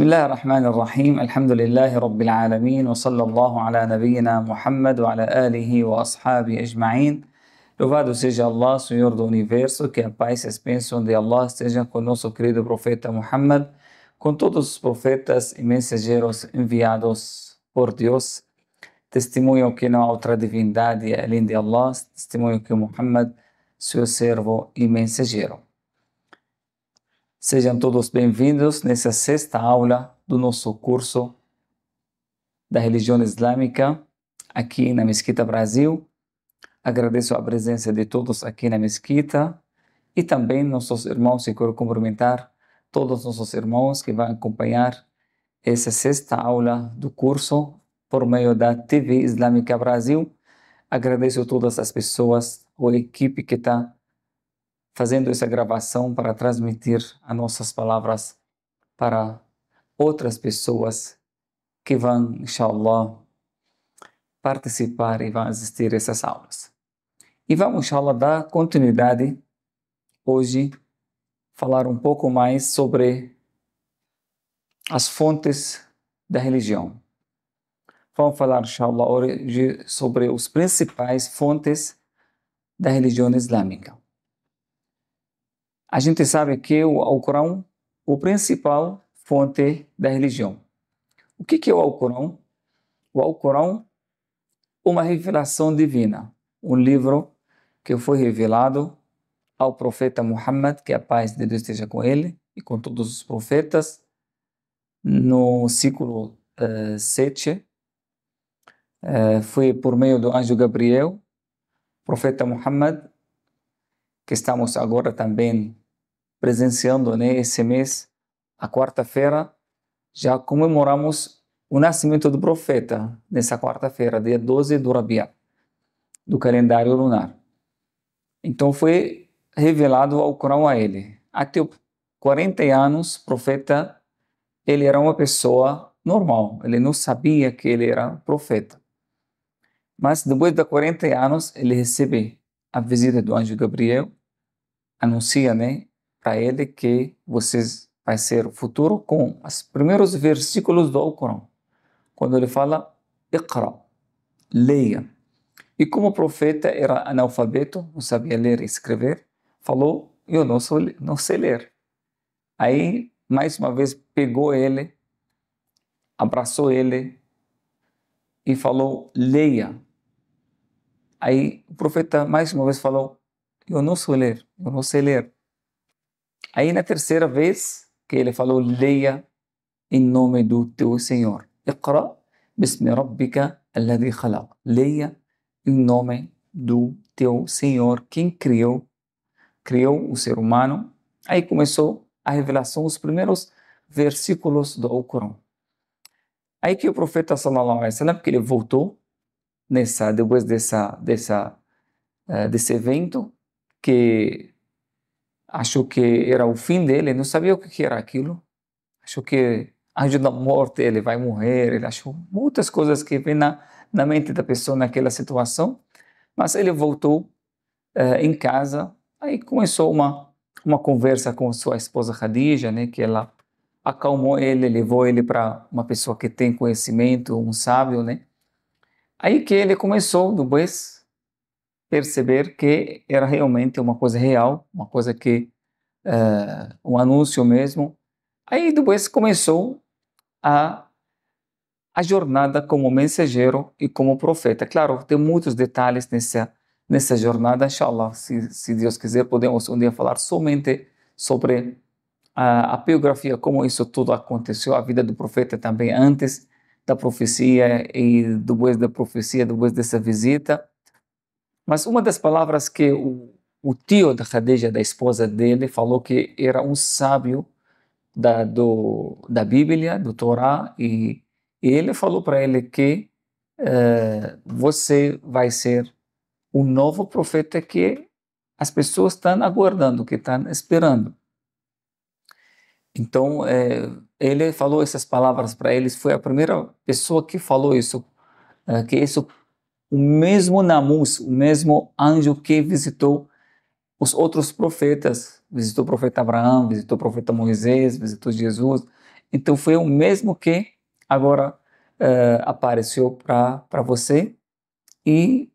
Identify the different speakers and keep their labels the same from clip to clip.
Speaker 1: بسم الله الرحمن الرحيم الحمد لله رب العالمين وصلى الله على نبينا محمد وعلى آله وأصحابه أجمعين Louvado seja Allah, Senhor do Universo, que a paz e a bênção de Allah estejam com nosso querido profeta Muhammad, com todos os profetas e mensageiros enviados por Deus. Testemunho que não há outra divindade além de Allah, testemunho que Muhammad, seu servo e mensageiro. Sejam todos bem-vindos nessa sexta aula do nosso curso da religião islâmica aqui na Mesquita Brasil. Agradeço a presença de todos aqui na Mesquita e também nossos irmãos, e quero cumprimentar todos nossos irmãos que vão acompanhar essa sexta aula do curso por meio da TV Islâmica Brasil. Agradeço a todas as pessoas, a equipe que está fazendo essa gravação para transmitir as nossas palavras para outras pessoas que vão, inshallah, participar e vão assistir essas aulas. E vamos, inshallah, dar continuidade hoje, falar um pouco mais sobre as fontes da religião. Vamos falar, inshallah, hoje sobre os principais fontes da religião islâmica. A gente sabe que o Alcorão, o principal fonte da religião. O que é o Alcorão? O Alcorão, uma revelação divina, um livro que foi revelado ao profeta Muhammad, que a paz de Deus esteja com ele e com todos os profetas, no século uh, uh, foi por meio do anjo Gabriel, profeta Muhammad que estamos agora também presenciando, né, mês, a quarta-feira, já comemoramos o nascimento do profeta, nessa quarta-feira, dia 12 do Rabiá, do calendário lunar. Então foi revelado ao Corão a ele. Até 40 anos, profeta, ele era uma pessoa normal, ele não sabia que ele era profeta. Mas depois de 40 anos, ele recebe a visita do anjo Gabriel anuncia, né, para ele que vocês vai ser o futuro com os primeiros versículos do Alcorão. Quando ele fala Iqra, leia. E como o profeta era analfabeto, não sabia ler e escrever, falou: Eu não, sou, não sei ler. Aí, mais uma vez, pegou ele, abraçou ele e falou: Leia. Aí o profeta, mais uma vez, falou: eu não sou ler, eu não sei ler. Aí na terceira vez que ele falou, leia em nome do teu Senhor. Iqra bismi rabbika alladhi khalaq. Leia em nome do teu Senhor, quem criou, criou o ser humano. Aí começou a revelação, os primeiros versículos do Alcorão. Aí que o profeta sallallahu alaihi wasallam, que ele voltou nessa depois dessa dessa eh, desse evento, que achou que era o fim dele, não sabia o que era aquilo, achou que anjo da morte, ele vai morrer, ele achou muitas coisas que vem na, na mente da pessoa naquela situação, mas ele voltou eh, em casa, aí começou uma, uma conversa com sua esposa Khadija, né, que ela acalmou ele, levou ele para uma pessoa que tem conhecimento, um sábio, né, aí que ele começou, depois, perceber que era realmente uma coisa real, uma coisa que uh, um anúncio mesmo. Aí depois começou a a jornada como mensageiro e como profeta. Claro, tem muitos detalhes nessa nessa jornada. Inshallah, se, se Deus quiser, podemos um dia falar somente sobre a, a biografia, como isso tudo aconteceu, a vida do profeta também antes da profecia e depois da profecia, depois dessa visita. Mas uma das palavras que o, o tio da Khadija, da esposa dele, falou que era um sábio da, do, da Bíblia, do Torá, e, e ele falou para ele que uh, você vai ser o novo profeta que as pessoas estão aguardando, que estão esperando. Então, é, ele falou essas palavras para eles, foi a primeira pessoa que falou isso, é, que isso o mesmo Namus, o mesmo anjo que visitou os outros profetas, visitou o profeta Abraão, visitou o profeta Moisés, visitou Jesus. Então foi o mesmo que agora uh, apareceu para você e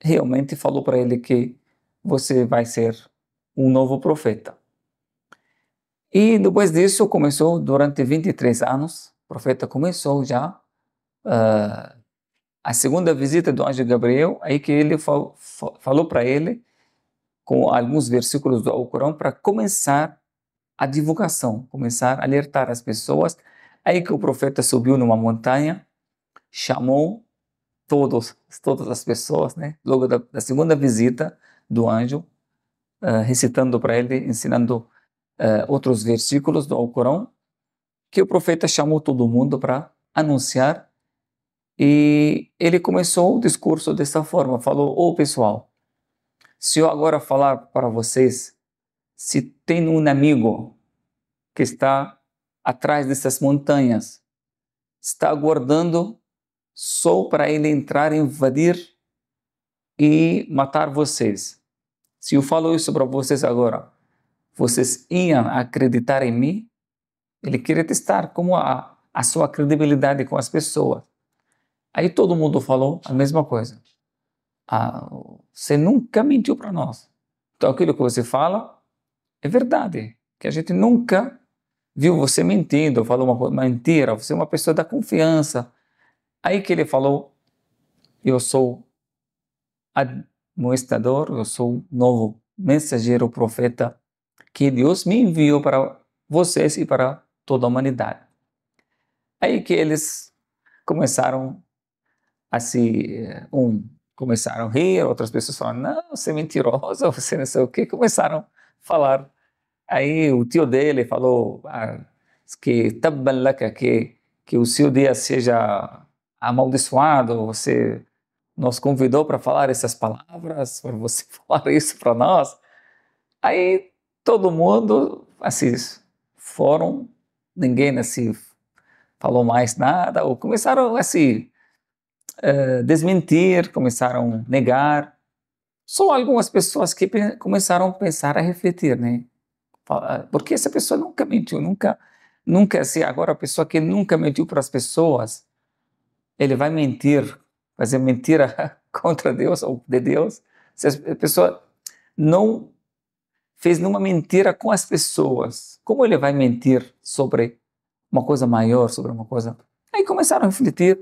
Speaker 1: realmente falou para ele que você vai ser um novo profeta. E depois disso começou durante 23 anos, o profeta começou já uh, a segunda visita do anjo Gabriel, aí que ele fal, fal, falou para ele com alguns versículos do Alcorão para começar a divulgação, começar a alertar as pessoas. Aí que o profeta subiu numa montanha, chamou todos, todas as pessoas, né? Logo da, da segunda visita do anjo, uh, recitando para ele, ensinando uh, outros versículos do Alcorão, que o profeta chamou todo mundo para anunciar e ele começou o discurso dessa forma: falou, ô oh, pessoal, se eu agora falar para vocês, se tem um amigo que está atrás dessas montanhas, está aguardando só para ele entrar, invadir e matar vocês. Se eu falo isso para vocês agora, vocês iam acreditar em mim? Ele queria testar como a, a sua credibilidade com as pessoas. Aí todo mundo falou a mesma coisa. Ah, você nunca mentiu para nós. Então aquilo que você fala é verdade. Que a gente nunca viu você mentindo, falou uma coisa, mentira. Você é uma pessoa da confiança. Aí que ele falou: Eu sou admoestador, eu sou novo mensageiro, profeta que Deus me enviou para vocês e para toda a humanidade. Aí que eles começaram assim, um começaram a rir, outras pessoas falaram, não, você é mentirosa, você não sei o que, começaram a falar. Aí o tio dele falou ah, que que que, que o seu dia seja amaldiçoado, você nos convidou para falar essas palavras, para você falar isso para nós. Aí todo mundo, assim, foram, ninguém assim falou mais nada, ou começaram assim, eh, desmentir, começaram a negar. Só algumas pessoas que começaram a pensar, a refletir, né? Ah, porque essa pessoa nunca mentiu, nunca, nunca, se agora a pessoa que nunca mentiu para as pessoas, ele vai mentir, fazer mentira contra Deus ou de Deus. Se a pessoa não fez nenhuma mentira com as pessoas, como ele vai mentir sobre uma coisa maior, sobre uma coisa? Aí começaram a refletir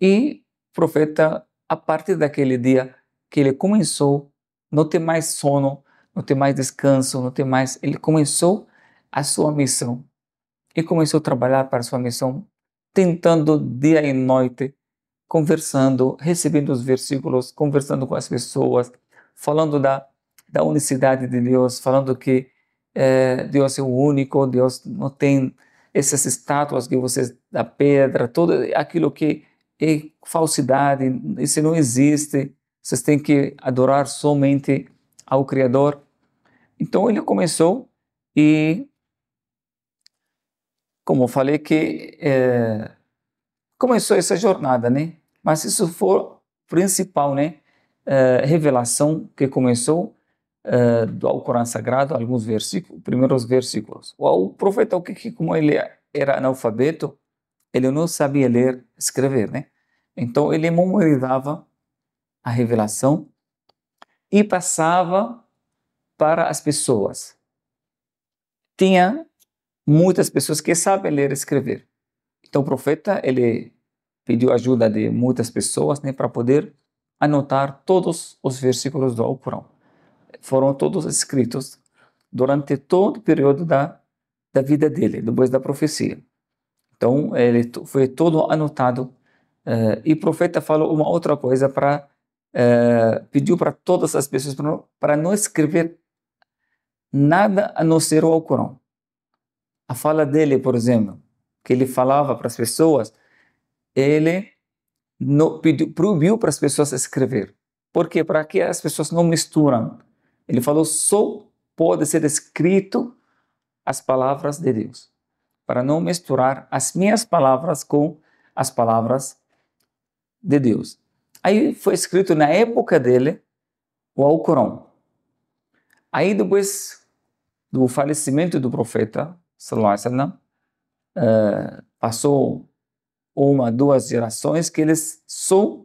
Speaker 1: e profeta, a partir daquele dia que ele começou, não tem mais sono, não tem mais descanso, não tem mais. Ele começou a sua missão e começou a trabalhar para a sua missão, tentando dia e noite, conversando, recebendo os versículos, conversando com as pessoas, falando da, da unicidade de Deus, falando que é, Deus é o único, Deus não tem essas estátuas que vocês da pedra, tudo aquilo que é falsidade, isso não existe, vocês têm que adorar somente ao Criador. Então ele começou e, como eu falei, que é, começou essa jornada, né? Mas isso foi principal, né? É, revelação que começou é, do Alcorão Sagrado, alguns versículos, primeiros versículos. O, profeta, o que, como ele era analfabeto, ele não sabia ler, escrever, né? Então ele memorizava a revelação e passava para as pessoas. Tinha muitas pessoas que sabem ler e escrever. Então o profeta ele pediu ajuda de muitas pessoas né, para poder anotar todos os versículos do Alcorão. Foram todos escritos durante todo o período da, da vida dele, depois da profecia. Então ele foi todo anotado Uh, e o profeta falou uma outra coisa para uh, pediu para todas as pessoas para não escrever nada a não ser o Alcorão. A fala dele, por exemplo, que ele falava para as pessoas, ele no, pediu, proibiu para as pessoas escrever. Por quê? Para que as pessoas não misturam. Ele falou só pode ser escrito as palavras de Deus, para não misturar as minhas palavras com as palavras de Deus. Aí foi escrito na época dele o Alcorão. Aí depois do falecimento do profeta, sallallahu alaihi wasallam, eh, passou uma, duas gerações que eles só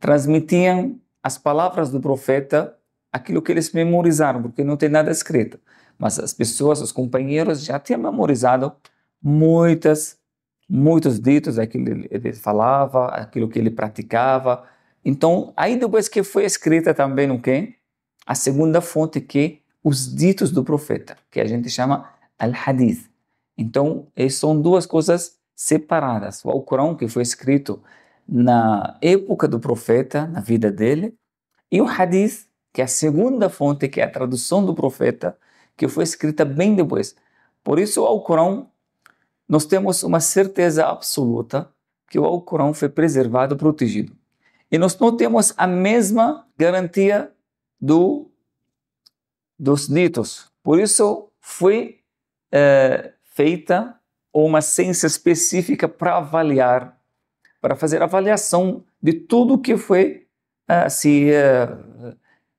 Speaker 1: transmitiam as palavras do profeta, aquilo que eles memorizaram, porque não tem nada escrito. Mas as pessoas, os companheiros já tinham memorizado muitas muitos ditos, aquilo é que ele falava, aquilo que ele praticava. Então, aí depois que foi escrita também o quê? A segunda fonte que é os ditos do profeta, que a gente chama al-hadith. Então, são duas coisas separadas. O Alcorão que foi escrito na época do profeta, na vida dele, e o hadith, que é a segunda fonte, que é a tradução do profeta, que foi escrita bem depois. Por isso, o Alcorão nós temos uma certeza absoluta que o Alcorão foi preservado, protegido. E nós não temos a mesma garantia do, dos ditos. Por isso, foi é, feita uma ciência específica para avaliar, para fazer avaliação de tudo que foi eh,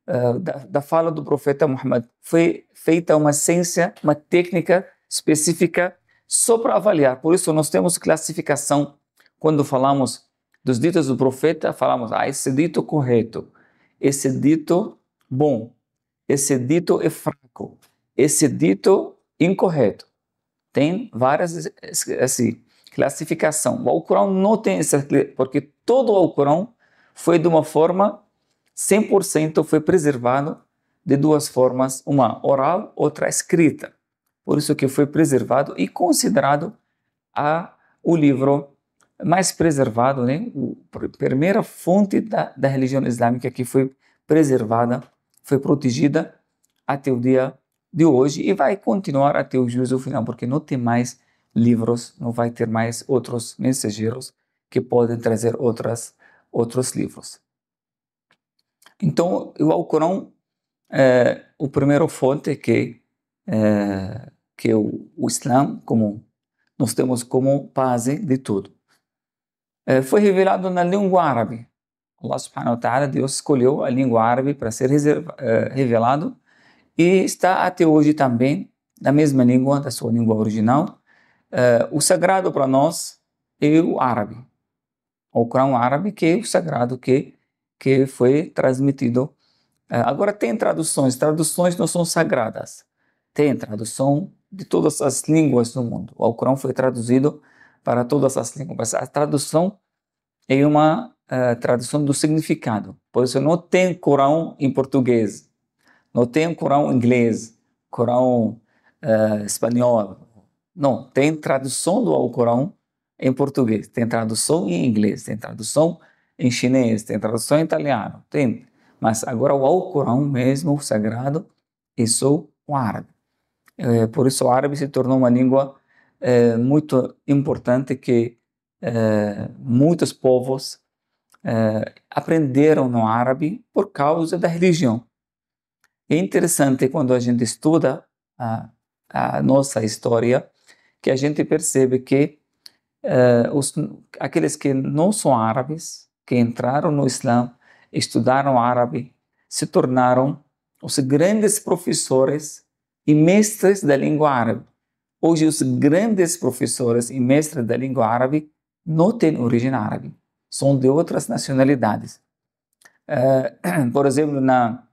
Speaker 1: eh, da, da, fala do profeta Muhammad. Foi feita uma ciência, uma técnica específica só para avaliar. Por isso, nós temos classificação. Quando falamos dos ditos do profeta, falamos, ah, esse dito correto, esse dito bom, esse dito é fraco, esse dito incorreto. Tem várias assim, classificação. O Alcorão não tem essa, porque todo o Alcorão foi de uma forma 100% foi preservado de duas formas, uma oral, outra escrita por isso que foi preservado e considerado a, o livro mais preservado, né? a primeira fonte da, da religião islâmica que foi preservada, foi protegida até o dia de hoje e vai continuar até o juízo final, porque não tem mais livros, não vai ter mais outros mensageiros que podem trazer outras, outros livros. Então, o Alcorão é o primeiro fonte que é, que é o, o Islã comum. Nós temos como base de tudo. É, foi revelado na língua árabe. Allah subhanahu wa ta'ala, Deus escolheu a língua árabe para ser reserva, é, revelado e está até hoje também na mesma língua, da sua língua original. É, o sagrado para nós é o árabe. O Corão árabe que é o sagrado que, que foi transmitido. agora tem traduções, traduções não são sagradas. Tem tradução de todas as línguas do mundo. O Alcorão foi traduzido para todas as línguas. A tradução é uma uh, tradução do significado. Por isso, não tem Corão em português, não tem Corão em inglês, Corão uh, espanhol. Não, tem tradução do Alcorão em português, tem tradução em inglês, tem tradução em chinês, tem tradução em italiano, tem. Mas agora o Alcorão mesmo, o sagrado, é só o árabe. É, por isso o árabe se tornou uma língua é, muito importante que é, muitos povos é, aprenderam no árabe por causa da religião. É interessante quando a gente estuda a, a nossa história que a gente percebe que é, os, aqueles que não são árabes, que entraram no Islã, estudaram árabe, se tornaram os grandes professores e mestres da língua árabe. Hoje, os grandes professores e mestres da língua árabe não têm origem árabe, são de outras nacionalidades. Uh, por exemplo, na,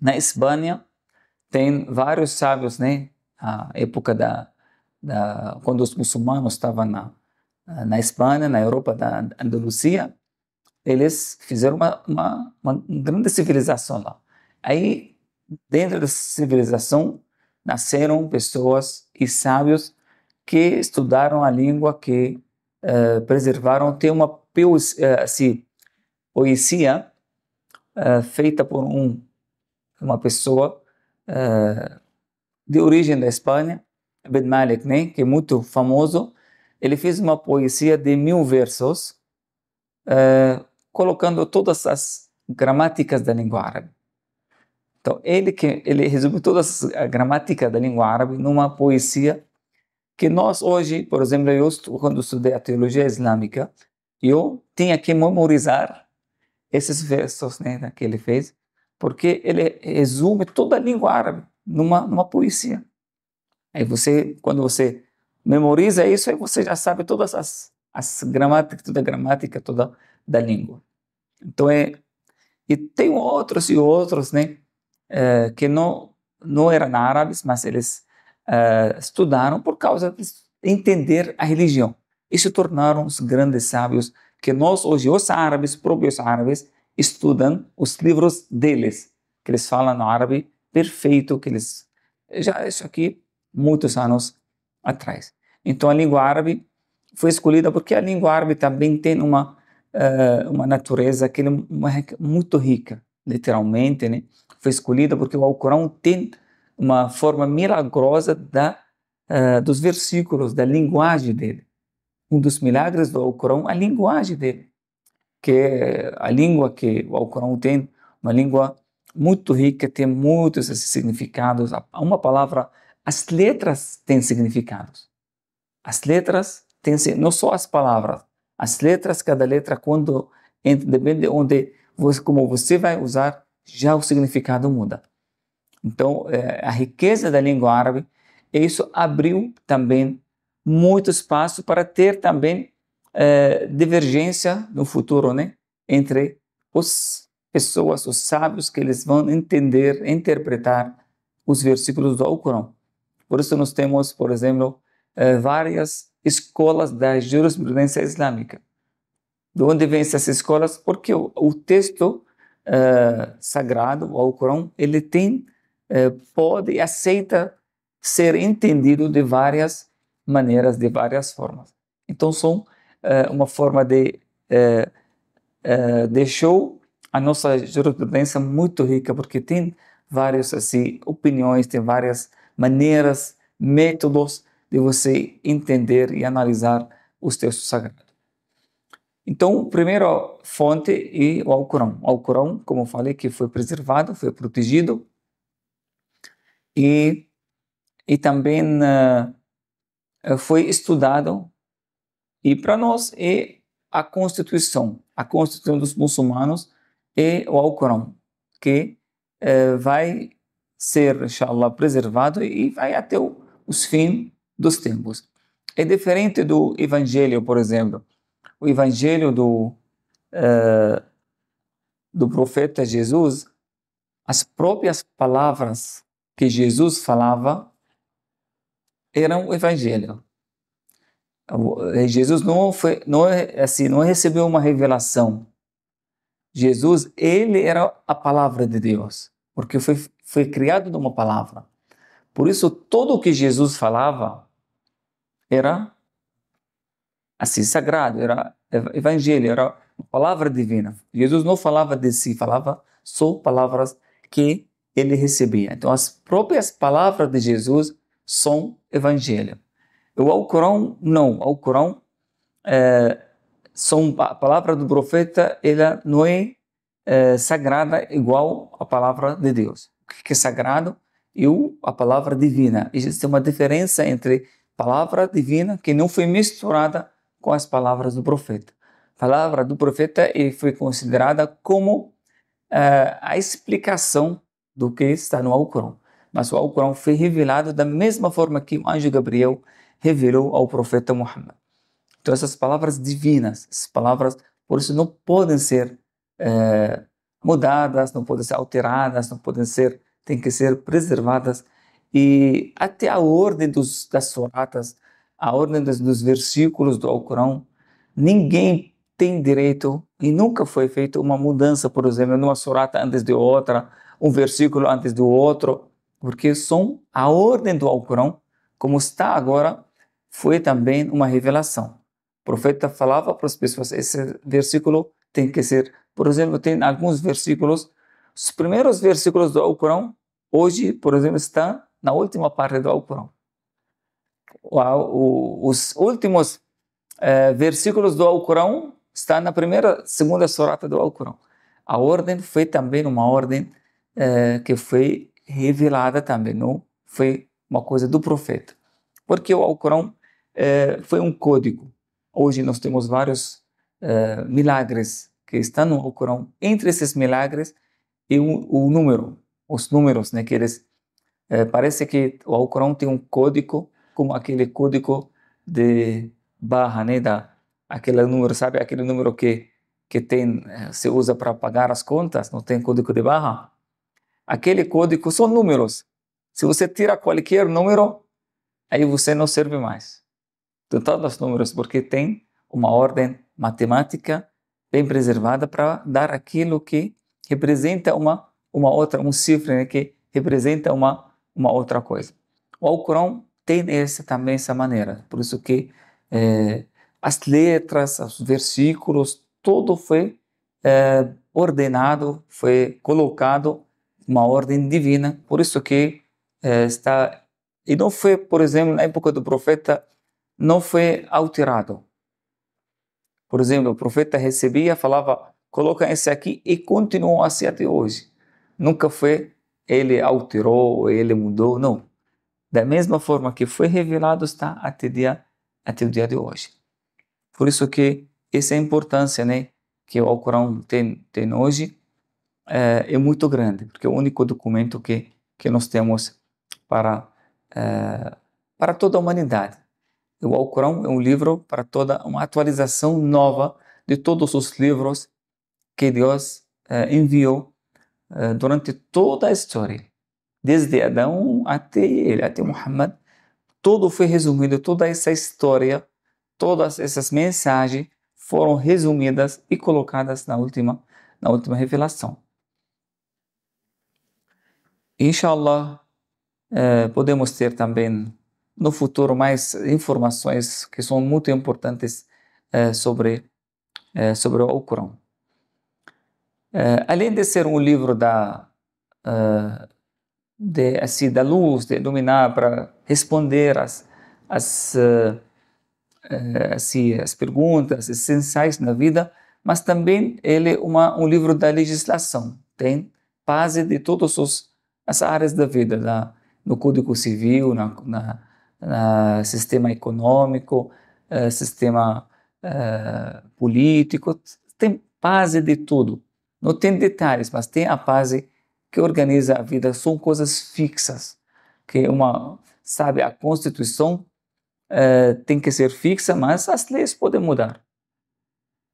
Speaker 1: na Espanha, tem vários sábios, né? A época da, da quando os muçulmanos estavam na, na Espanha, na Europa da Andalucia, eles fizeram uma, uma, uma grande civilização lá. Aí, dentro dessa civilização, nasceram pessoas e sábios que estudaram a língua, que uh, preservaram, tem uma eh, assim, poesia uh, feita por um, uma pessoa uh, de origem da Espanha, Ben Malik, né, que é muito famoso. Ele fez uma poesia de mil versos, colocando todas as gramáticas da língua árabe. Então, ele que ele resume toda a gramática da língua árabe numa poesia que nós hoje, por exemplo, eu quando estudei a teologia islâmica, eu tinha que memorizar esses versos né, né, que ele fez, porque ele resume toda a língua árabe numa, numa poesia. Aí você, quando você memoriza isso, aí você já sabe todas as, as gramáticas, toda a gramática toda da língua. Então é e tem outros e outros, né? Eh, que não, não eram árabes, mas eles uh, estudaram por causa de entender a religião. E se tornaram os grandes sábios que nós hoje, os árabes, próprios árabes, estudam os livros deles, que eles falam no árabe perfeito, que eles... Já isso aqui, muitos anos atrás. Então, a língua árabe foi escolhida porque a língua árabe também tem uma, uh, uma natureza que é muito rica, literalmente, né? foi escolhida porque o Alcorão tem uma forma milagrosa da, uh, dos versículos, da linguagem dele. Um dos milagres do Alcorão é a linguagem dele, que é a língua que o Alcorão tem, uma língua muito rica, tem muitos significados. Uma palavra, as letras têm significados. As letras têm, não só as palavras, as letras, cada letra, quando depende onde, como você vai usar já o significado muda. Então, é, a riqueza da língua árabe, isso abriu também muito espaço para ter também é, divergência no futuro, né? Entre as pessoas, os sábios, que eles vão entender, interpretar os versículos do Alcorão. Por isso nós temos, por exemplo, é, várias escolas da jurisprudência islâmica. De onde vêm essas escolas? Porque o, o texto eh, sagrado, o Alcorão, ele tem, uh, pode, aceita ser entendido de várias maneiras, de várias formas. Então, são uh, uma forma de deixou a nossa jurisprudência é muito rica, porque tem várias assim, opiniões, tem várias maneiras, métodos de você entender e analisar os textos sagrados. Então, primeiro a fonte e o Alcorão. O Alcorão, como eu falei, que foi preservado, foi protegido. E, e também uh, foi estudado. E para nós é a Constituição. A Constituição dos muçulmanos é o Alcorão, que uh, vai ser, inshallah, preservado e vai até o, os fins dos tempos. É diferente do Evangelho, por exemplo o evangelho do, uh, do profeta Jesus, as próprias palavras que Jesus falava eram o evangelho. Eh, Jesus não foi, não é, assim, não recebeu uma revelação. Jesus, ele era a palavra de Deus, porque foi foi criado de uma palavra. Por isso, tudo o que Jesus falava era assim, sagrado, era evangelho, era palavra divina. Jesus não falava de si, falava só palavras que ele recebia. Então, as próprias palavras de Jesus são evangelho. O Alcorão, não. O Alcorão é, são, a palavra do profeta ela não é, é sagrada igual a palavra de Deus. O que é sagrado e a palavra divina. Existe uma diferença entre palavra divina que não foi misturada com as palavras do profeta. A palavra do profeta e foi considerada como uh, a explicação do que está no Alcorão. Mas o Alcorão foi revelado da mesma forma que o anjo Gabriel revelou ao profeta Muhammad. Então essas palavras divinas, essas palavras, por isso não podem ser uh, mudadas, não podem ser alteradas, não podem ser, têm que ser preservadas. E até a ordem dos, das suratas, a ordem dos, versículos do Alcorão, ninguém tem direito e nunca foi feita uma mudança, por exemplo, numa surata antes de outra, um versículo antes do outro, porque são a ordem do Alcorão, como está agora, foi também uma revelação. O profeta falava para as pessoas: esse versículo tem que ser. Por exemplo, tem alguns versículos, os primeiros versículos do Alcorão, hoje, por exemplo, estão na última parte do Alcorão os últimos eh, versículos do Alcorão estão na primeira, segunda sorata do Alcorão. A ordem foi também uma ordem eh, que foi revelada também, não foi uma coisa do profeta. Porque o Alcorão eh, foi um código. Hoje nós temos vários milagres que estão no Alcorão. Entre esses milagres, e o, o número, os números, né, que eles parece que o Alcorão tem um código como aquele código de barra, né, da, aquele número, sabe, aquele número que, que tem, eh, se usa para pagar as contas, não tem código de barra? Aquele código são números. Se você tira qualquer número, aí você não serve mais. Tem então, todos os números, porque tem uma ordem matemática bem preservada para dar aquilo que representa uma, uma outra, um cifre né, que representa uma, uma outra coisa. O Alcorão tem essa também essa maneira. Por isso que é, as letras, os versículos, tudo foi é, ordenado, foi colocado uma ordem divina. Por isso que é, está e não foi, por exemplo, na época do profeta, não foi alterado. Por exemplo, o profeta recebia, falava, coloca esse aqui e continuou assim até hoje. Nunca foi ele alterou, ele mudou, não da mesma forma que foi revelado, está até, dia, até o dia de hoje. Por isso que essa é importância né, que o Alcorão tem, tem hoje é, é, muito grande, porque é o único documento que, que nós temos para, é, para toda a humanidade. O Alcorão é um livro para toda uma atualização nova de todos os livros que Deus eh, enviou durante toda a história desde Adão até ele, até Muhammad, tudo foi resumido, toda essa história, todas essas mensagens foram resumidas e colocadas na última, na última revelação. Inshallah, eh, podemos ter também no futuro mais informações que são muito importantes eh, sobre, eh, sobre o Corão. Eh, além de ser um livro da eh, de, assim, da luz, de iluminar para responder às as, eh, eh, assim, as perguntas essenciais na vida, mas também ele é uma, um livro da legislação, tem base de todas os, as áreas da vida, da no Código Civil, na, na, na sistema econômico, eh, sistema eh, político, tem base de tudo. Não tem detalhes, mas tem a base que organiza a vida são coisas fixas, que uma, sabe, a Constituição eh, tem que ser fixa, mas as leis podem mudar.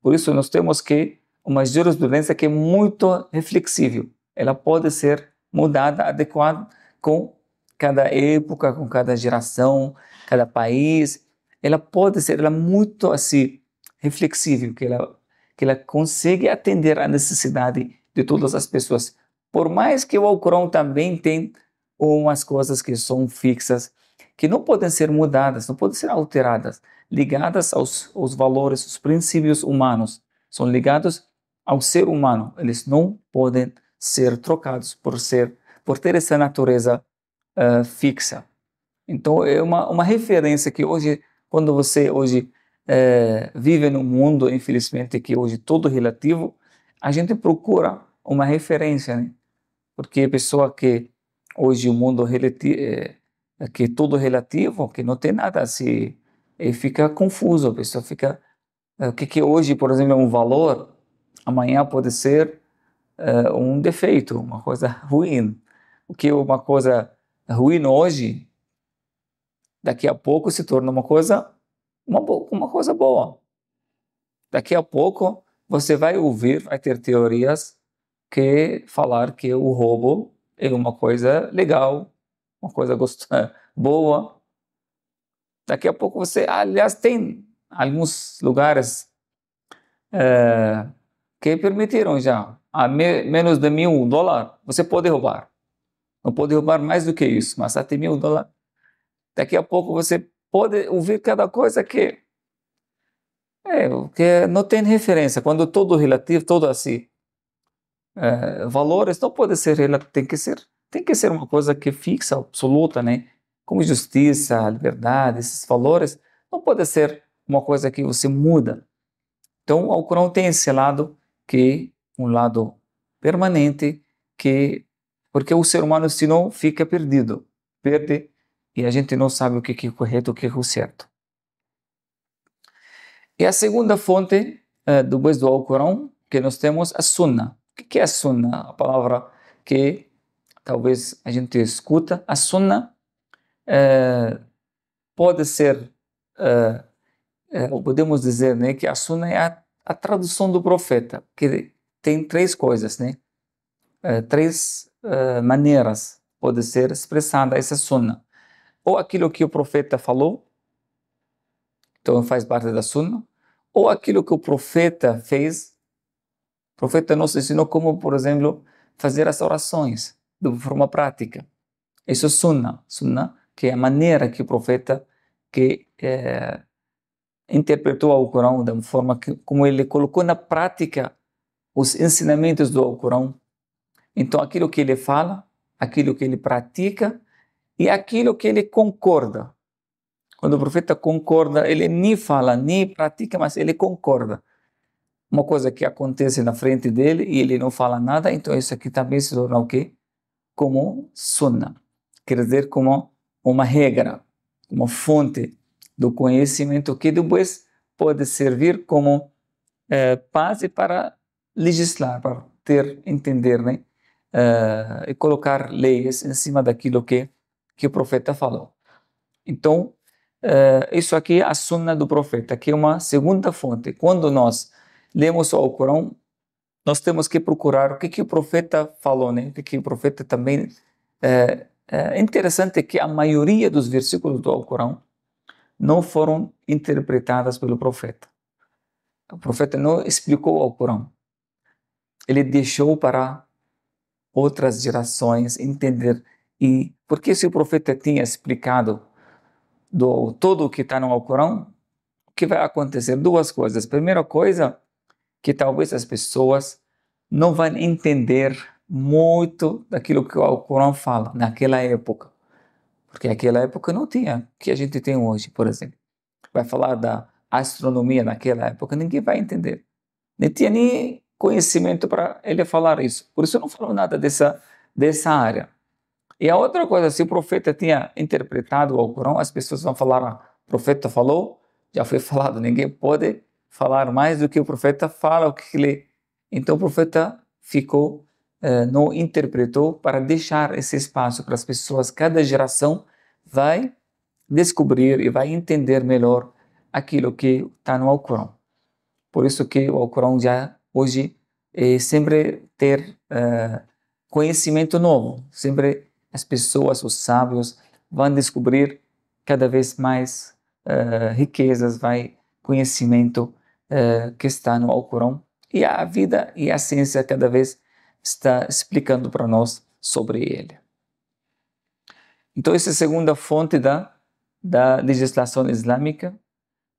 Speaker 1: Por isso nós temos que uma jurisprudência que é muito reflexível. Ela pode ser mudada, adequada com cada época, com cada geração, cada país. Ela pode ser, ela é muito assim reflexível, que ela que ela consegue atender à necessidade de todas as pessoas por mais que o Alcron também tem umas coisas que são fixas, que não podem ser mudadas, não podem ser alteradas, ligadas aos, aos valores, aos princípios humanos, são ligados ao ser humano. Eles não podem ser trocados por ser, por ter essa natureza uh, fixa. Então é uma, uma referência que hoje, quando você hoje uh, vive num mundo, infelizmente, que hoje é todo relativo, a gente procura uma referência, né? Porque a pessoa que hoje o mundo eh, é, que é tudo relativo, que não tem nada se assim, fica confuso, a pessoa fica eh, o que, que hoje, por exemplo, é um valor, amanhã pode ser uh, um defeito, uma coisa ruim. O que é uma coisa ruim hoje, daqui a pouco se torna uma coisa uma, uma coisa boa. Daqui a pouco você vai ouvir, vai ter teorias que falar que o roubo é uma coisa legal, uma coisa gostosa, boa. Daqui a pouco você, aliás, tem alguns lugares é, que permitiram já a me, menos de mil dólares você pode roubar. Não pode roubar mais do que isso, mas até mil dólares. Daqui a pouco você pode ouvir cada coisa que é, que não tem referência. Quando todo relativo, todo assim, eh, valores não pode ser tem que ser tem que ser uma coisa que fixa absoluta né como justiça liberdade esses valores não pode ser uma coisa que você muda então o Alcorão tem esse lado que um lado permanente que porque o ser humano se não fica perdido perde e a gente não sabe o que é correto o que é o certo e a segunda fonte uh, depois do Alcorão que nós temos a Sunna o que é a sunna? A palavra que talvez a gente escuta. A sunna é, pode ser, é, é, podemos dizer né, que a sunna é a, a, tradução do profeta, que tem três coisas, né? três maneiras pode ser expressada essa sunna. Ou aquilo que o profeta falou, então faz parte da sunna, ou aquilo que o profeta fez, profeta nos ensinou como, por exemplo, fazer as orações de forma prática. Isso é sunnah. Sunnah, que é a maneira que o profeta que é, interpretou o Corão da forma que, como ele colocou na prática os ensinamentos do Corão. Então, aquilo que ele fala, aquilo que ele pratica e aquilo que ele concorda. Quando o profeta concorda, ele nem fala, nem pratica, mas ele concorda uma coisa que acontece na frente dele e ele não fala nada, então isso aqui também se torna o quê? Como sunnah. Quer dizer, como uma regra, uma fonte do conhecimento que depois pode servir como é, base para legislar, para ter, entender, né? Eh, e colocar leis em cima daquilo que, que o profeta falou. Então, eh, isso aqui é a sunna do profeta, que é uma segunda fonte. Quando nós lemos o Alcorão, nós temos que procurar o que, que o profeta falou, né? O que, que o profeta também. É, é interessante que a maioria dos versículos do Alcorão não foram interpretadas pelo profeta. O profeta não explicou o Alcorão. Ele deixou para outras gerações entender. E porque se o profeta tinha explicado do todo o que está no Alcorão, o que vai acontecer? Duas coisas. Primeira coisa, que talvez as pessoas não vão entender muito daquilo que o Corão fala naquela época. Porque naquela época não tinha o que a gente tem hoje, por exemplo. Vai falar da astronomia naquela época, ninguém vai entender. Nem tinha nem conhecimento para ele falar isso. Por isso não falou nada dessa, dessa área. E a outra coisa, se o profeta tinha interpretado o Corão, as pessoas vão falar, ah, o profeta falou, já foi falado, ninguém pode falar mais do que o profeta fala, o que lê. Então o profeta ficou, eh, não interpretou para deixar esse espaço para as pessoas. Cada geração vai descobrir e vai entender melhor aquilo que está no Alcorão. Por isso que o Alcorão já hoje é sempre ter uh, conhecimento novo. Sempre as pessoas, os sábios, vão descobrir cada vez mais uh, riquezas, vai conhecimento eh, que está no Alcorão. E a vida e a ciência cada vez está explicando para nós sobre ele. Então, essa é a segunda fonte da, da legislação islâmica,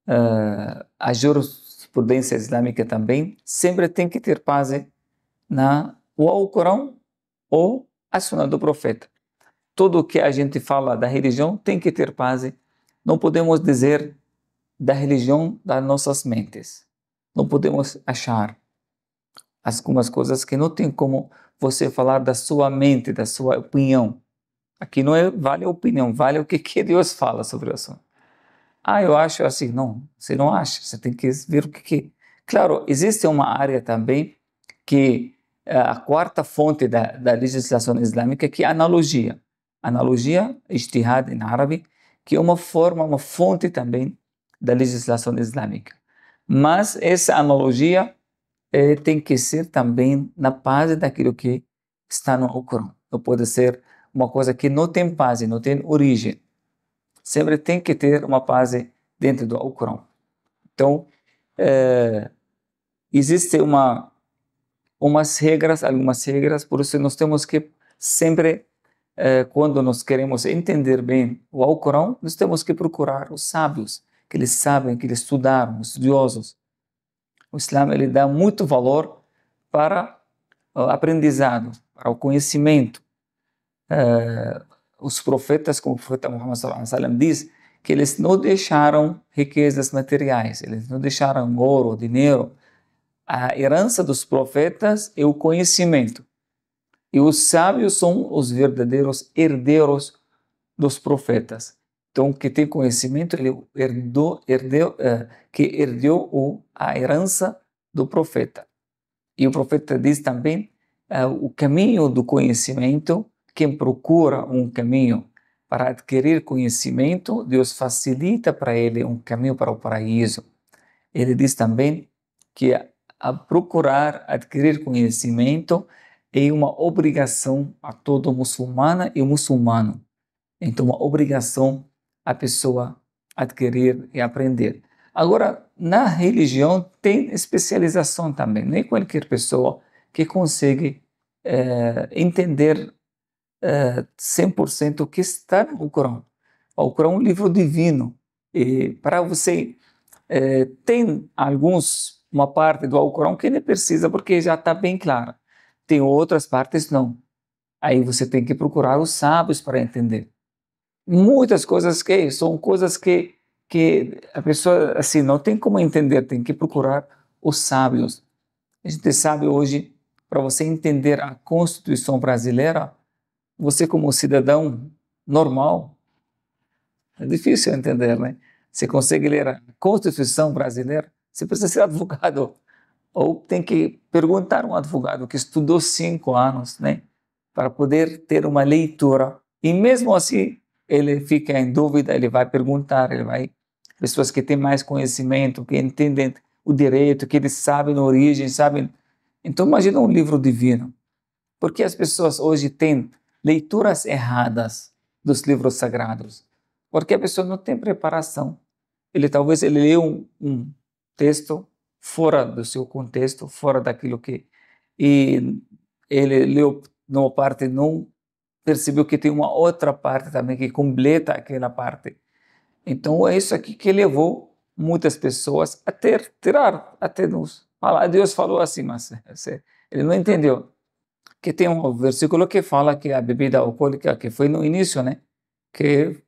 Speaker 1: uh, a jurisprudência islâmica também, sempre tem que ter base na o Alcorão ou a Sunna do Profeta. Tudo o que a gente fala da religião tem que ter base. Não podemos dizer da religião das nossas mentes. Não podemos achar algumas coisas que não tem como você falar da sua mente, da sua opinião. Aqui não é vale a opinião, vale o que, que Deus fala sobre o assunto. Ah, eu acho assim. Não, você não acha, você tem que ver o que que... Claro, existe uma área também que é a quarta fonte da, da legislação islâmica que é a analogia. Analogia, ijtihad em árabe, que é uma forma, uma fonte também da legislação islâmica. Mas essa analogia eh, tem que ser também na base daquilo que está no Alcorão. Não pode ser uma coisa que não tem base, não tem origem. Sempre tem que ter uma base dentro do Alcorão. Então, eh, existem uma, umas regras, algumas regras, por isso nós temos que sempre eh, quando nós queremos entender bem o Alcorão, nós temos que procurar os sábios, que eles sabem, que eles estudaram, estudiosos. O Islã ele dá muito valor para o ah, aprendizado, para o conhecimento. Uh, os profetas, como o profeta Muhammad sallam, diz, que eles não deixaram riquezas materiais, eles não deixaram ouro, dinheiro. A herança dos profetas é o conhecimento. E os sábios são os verdadeiros herdeiros dos profetas. Então, que tem conhecimento, ele herdou, herdeu, uh, que herdeu o, a herança do profeta. E o profeta diz também uh, o caminho do conhecimento, quem procura um caminho para adquirir conhecimento, Deus facilita para ele um caminho para o paraíso. Ele diz também que a procurar adquirir conhecimento é uma obrigação a todo muçulmana e muçulmano. Então, uma obrigação a pessoa adquirir e aprender. Agora, na religião tem especialização também, nem qualquer pessoa que consegue é, entender é, eh, 100% o que está no Corão. O Corão é um livro divino e para você é, tem alguns uma parte do Alcorão que nem precisa porque já está bem clara. Tem outras partes não. Aí você tem que procurar os sábios para entender muitas coisas que são coisas que que a pessoa assim não tem como entender, tem que procurar os sábios. A gente sabe hoje para você entender a Constituição brasileira, você como cidadão normal
Speaker 2: é difícil entender, né?
Speaker 1: Você consegue ler a Constituição brasileira, você precisa ser advogado ou tem que perguntar a um advogado que estudou cinco anos, né, para poder ter uma leitura. E mesmo assim ele fica em dúvida, ele vai perguntar, ele vai pessoas que têm mais conhecimento, que entendem o direito, que eles sabem a origem, sabem. Então imagina um livro divino. Porque as pessoas hoje têm leituras erradas dos livros sagrados, porque a pessoa não tem preparação. Ele talvez ele lê um, um texto fora do seu contexto, fora daquilo que e ele leu numa parte não percebeu que tem uma outra parte também que completa aquela parte. Então é isso aqui que levou muitas pessoas a ter, tirar, até nos falar. Deus falou assim, mas ele não entendeu. Que tem um versículo que fala que a bebida alcoólica, que foi no início, né? Que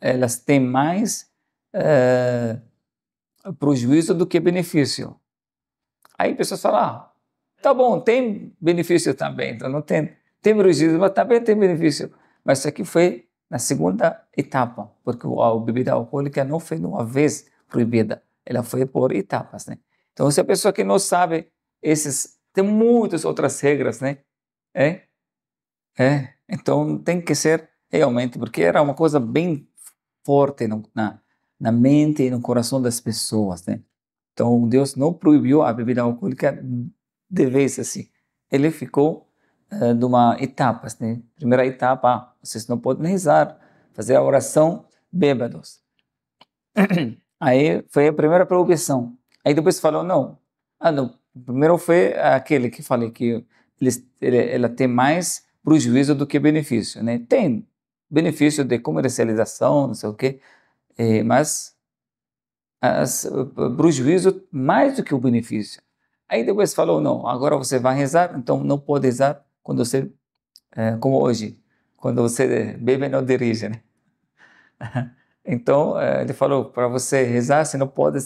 Speaker 1: elas têm mais é, prejuízo do que benefício. Aí pessoas falam, ah, tá bom, tem benefício também, então não tem tem prejuízo, mas também tem benefício. Mas isso aqui foi na segunda etapa, porque a bebida alcoólica não foi de uma vez proibida, ela foi por etapas, né? Então, se a pessoa que não sabe esses, tem muitas outras regras, né? É? É? Então, tem que ser realmente, porque era uma coisa bem forte no, na, na mente e no coração das pessoas, né? Então, Deus não proibiu a bebida alcoólica de vez assim. Ele ficou eh, de uma etapa, assim, né? primeira etapa, ah, vocês não podem rezar, fazer a oração bêbados. Aí foi a primeira proibição. Aí depois falou, não, ah, não. primeiro foi aquele que falei que ele, ele, ela tem mais prejuízo do que benefício, né? Tem benefício de comercialização, não sei o quê, é, mas as, prejuízo mais do que o benefício. Aí depois falou, não, agora você vai rezar, então não pode rezar quando você, é, como hoje, quando você bebe não dirige, né? Então, é, ele falou, para você rezar, você não pode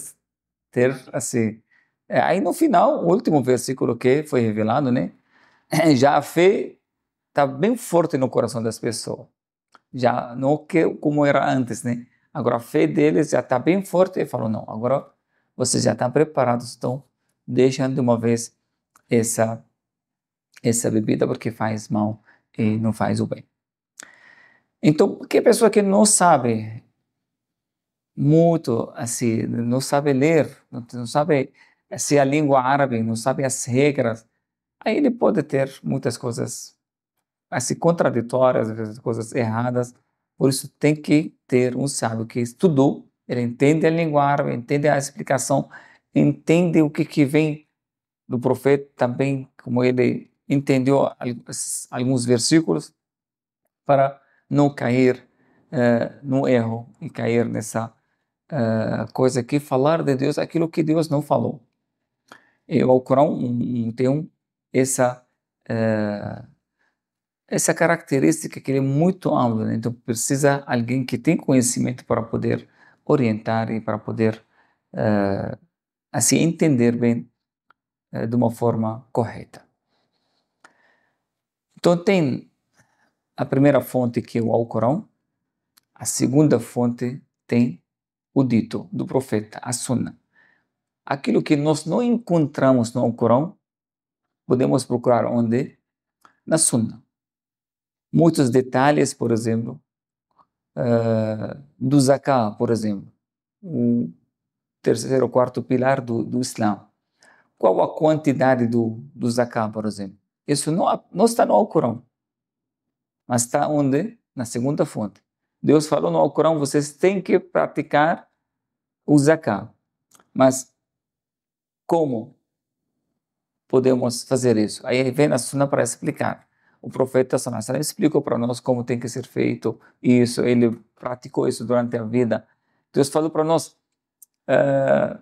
Speaker 1: ter assim. É, aí no final, o último versículo que foi revelado, né? Já a fé está bem forte no coração das pessoas. Já não que como era antes, né? Agora a fé deles já está bem forte. Ele falou, não, agora vocês já estão tá preparados, então deixando de uma vez essa essa bebida porque faz mal e uhum. não faz o bem. Então, que pessoa que não sabe muito assim, não sabe ler, não sabe se assim, a língua árabe, não sabe as regras, aí ele pode ter muitas coisas assim contraditórias, coisas erradas. Por isso tem que ter um sábio que estudou, ele entende a língua árabe, entende a explicação, entende o que que vem do profeta também, como ele entendeu alguns versículos para não cair uh, no erro e cair nessa uh, coisa que falar de Deus é aquilo que Deus não falou. E o Corão um, tem essa uh, essa característica que ele é muito amplo, né? então precisa alguém que tem conhecimento para poder orientar e para poder assim entender bem de uma forma correta. Então, tem a primeira fonte, que é o Alcorão, a segunda fonte tem o dito do profeta, a Sunna. Aquilo que nós não encontramos no Alcorão, podemos procurar onde? Na Sunna. Muitos detalhes, por exemplo, uh, do Zakat, por exemplo, o terceiro ou quarto pilar do, do Islã. Qual a quantidade do, do por exemplo? Isso não, não está no Alcorão, mas está onde? Na segunda fonte. Deus falou no Alcorão, vocês têm que praticar o zakat. Mas como podemos fazer isso? Aí vem a Sunna para explicar. O profeta Sallallahu explicou para nós como tem que ser feito isso. Ele praticou isso durante a vida. Deus falou para nós, uh,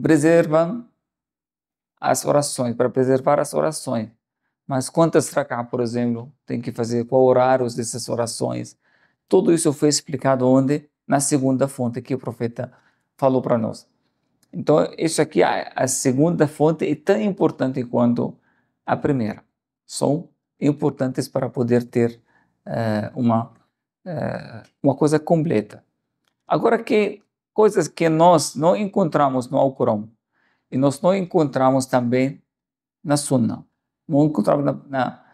Speaker 1: preservam as orações, para preservar as orações. Mas quantas rakah, por exemplo, tem que fazer? Qual horário dessas orações? Tudo isso foi explicado onde? Na segunda fonte que o profeta falou para nós. Então, isso aqui, é a segunda fonte, é tão importante quanto a primeira. São importantes para poder ter uh, uma, uh, uma coisa completa. Agora, que coisas que nós não encontramos no Alcorão e nós não encontramos também na Sunna mundo encontrava na, na,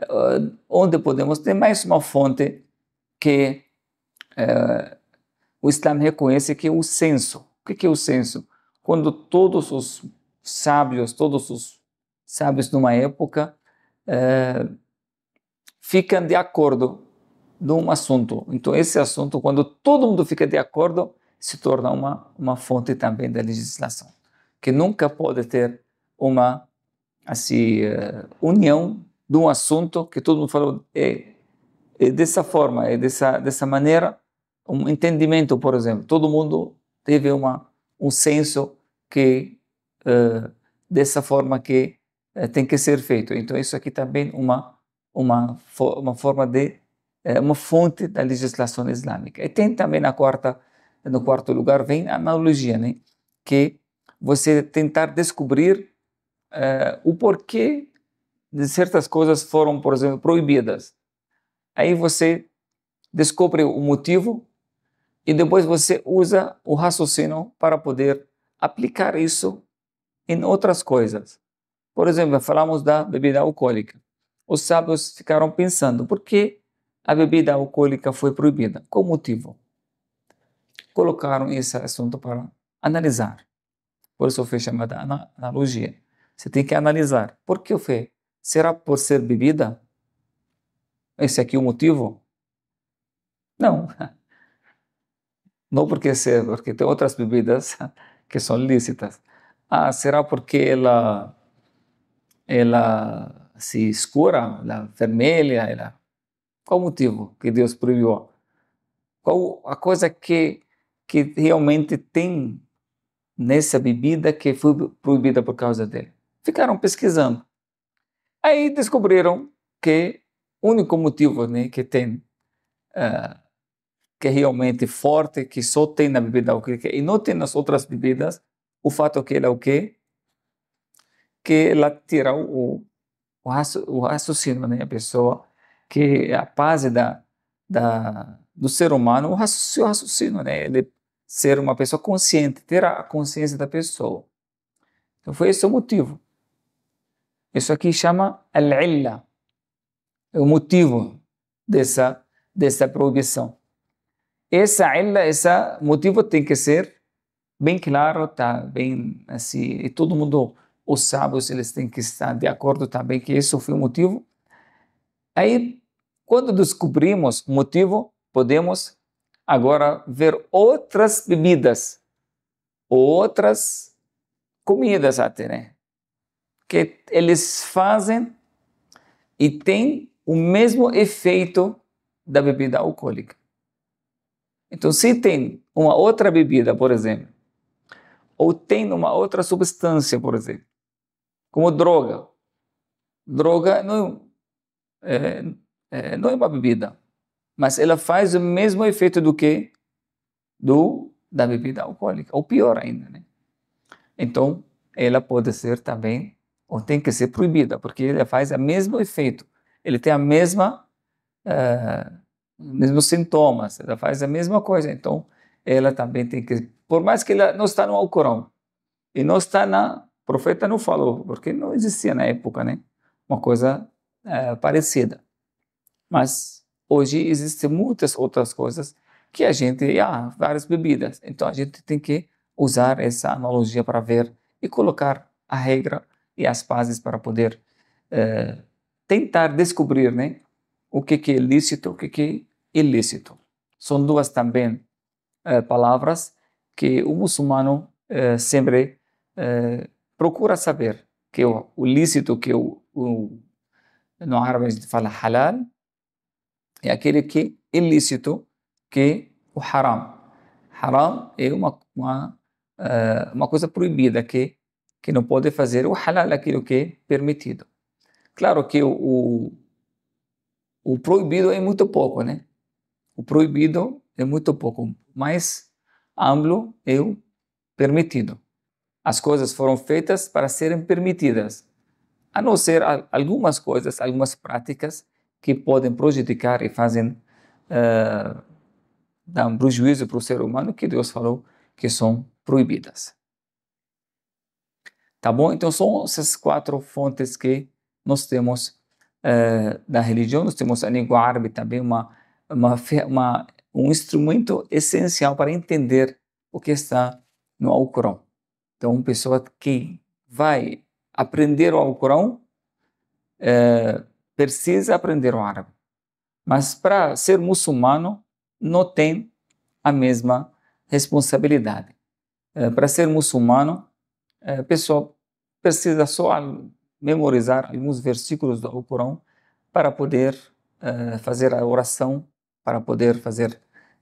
Speaker 1: eh, onde podemos ter mais uma fonte que eh, o Islã reconhece que é o censo. O que é o censo? Quando todos os sábios, todos os sábios numa época eh, ficam de acordo num assunto. Então, esse assunto, quando todo mundo fica de acordo, se torna uma, uma fonte também da legislação, que nunca pode ter uma assim, eh, união de um assunto que todo mundo falou é, é dessa forma, é dessa, dessa maneira, um entendimento, por exemplo. Todo mundo teve uma, um senso que eh, dessa forma que eh, tem que ser feito. Então isso aqui também uma uma uma forma de uma fonte da legislação islâmica. E tem também na quarta no quarto lugar vem a analogia, né? Que você tentar descobrir é, o porquê de certas coisas foram, por exemplo, proibidas. Aí você descobre o motivo e depois você usa o raciocínio para poder aplicar isso em outras coisas. Por exemplo, falamos da bebida alcoólica. Os sábios ficaram pensando por que a bebida alcoólica foi proibida, qual motivo. Colocaram esse assunto para analisar. Por isso foi chamada analogia. Você tem que analisar. Por que o fé? Será por ser bebida? Esse aqui é o motivo? Não. Não porque ser, porque tem outras bebidas que são lícitas. Ah, será porque ela ela se escura, ela é vermelha, ela qual o motivo que Deus proibiu? Qual a coisa que que realmente tem nessa bebida que foi proibida por causa dele? ficaram pesquisando. Aí descobriram que o único motivo né, que tem, uh, que é realmente forte, que só tem na bebida alcoólica e não tem nas outras bebidas, o fato é que ela é o quê? Que ela tira o, o, o raciocínio, né, a pessoa, que é a base da, da, do ser humano, o raciocínio, o raciocínio né, ele ser uma pessoa consciente, ter a consciência da pessoa. Então foi esse o motivo. Isso aqui chama al-illa, é o motivo dessa, dessa proibição. Essa illa, esse motivo tem que ser bem claro, tá bem assim, e todo mundo, os sábios, eles têm que estar de acordo também que esse foi o motivo. Aí, quando descobrimos o motivo, podemos agora ver outras bebidas, outras comidas até, né? que eles fazem e tem o mesmo efeito da bebida alcoólica. Então, se tem uma outra bebida, por exemplo, ou tem uma outra substância, por exemplo, como droga. Droga não é, é, não é uma bebida, mas ela faz o mesmo efeito do que do da bebida alcoólica, ou pior ainda, né? Então, ela pode ser também ou tem que ser proibida, porque ele faz o mesmo efeito, ele tem a mesma, é, mesmos sintomas, ela faz a mesma coisa, então ela também tem que, por mais que ela não está no Alcorão, e não está na, o profeta não falou, porque não existia na época, né, uma coisa é, parecida, mas hoje existem muitas outras coisas que a gente, ah, várias bebidas, então a gente tem que usar essa analogia para ver e colocar a regra e as pazes para poder eh, tentar descobrir né, o que, que é lícito o que, que é ilícito. São duas também eh, palavras que o muçulmano eh, sempre procura saber, que é o, o lícito, que é o, o, no árabe a gente fala halal, é aquele que é ilícito, que é o haram. Haram é uma, uma, uma coisa proibida, que que não pode fazer o halal aquilo que é permitido. Claro que o, o, proibido é muito pouco, né? O proibido é muito pouco, mas amplo é o permitido. As coisas foram feitas para serem permitidas, a não ser algumas coisas, algumas práticas que podem prejudicar e fazem uh, dar um prejuízo para o ser humano que Deus falou que são proibidas. Tá bom? Então são essas quatro fontes que nós temos uh, eh, da religião. Nós temos a língua árabe também, uma, uma, uma, um instrumento essencial para entender o que está no Alcorão. Então, uma pessoa que vai aprender o Alcorão uh, precisa aprender o árabe. Mas para ser muçulmano, não tem a mesma responsabilidade. Uh, para ser muçulmano, a eh, pessoa precisa só memorizar alguns versículos do Alcorão para poder uh, fazer a oração, para poder fazer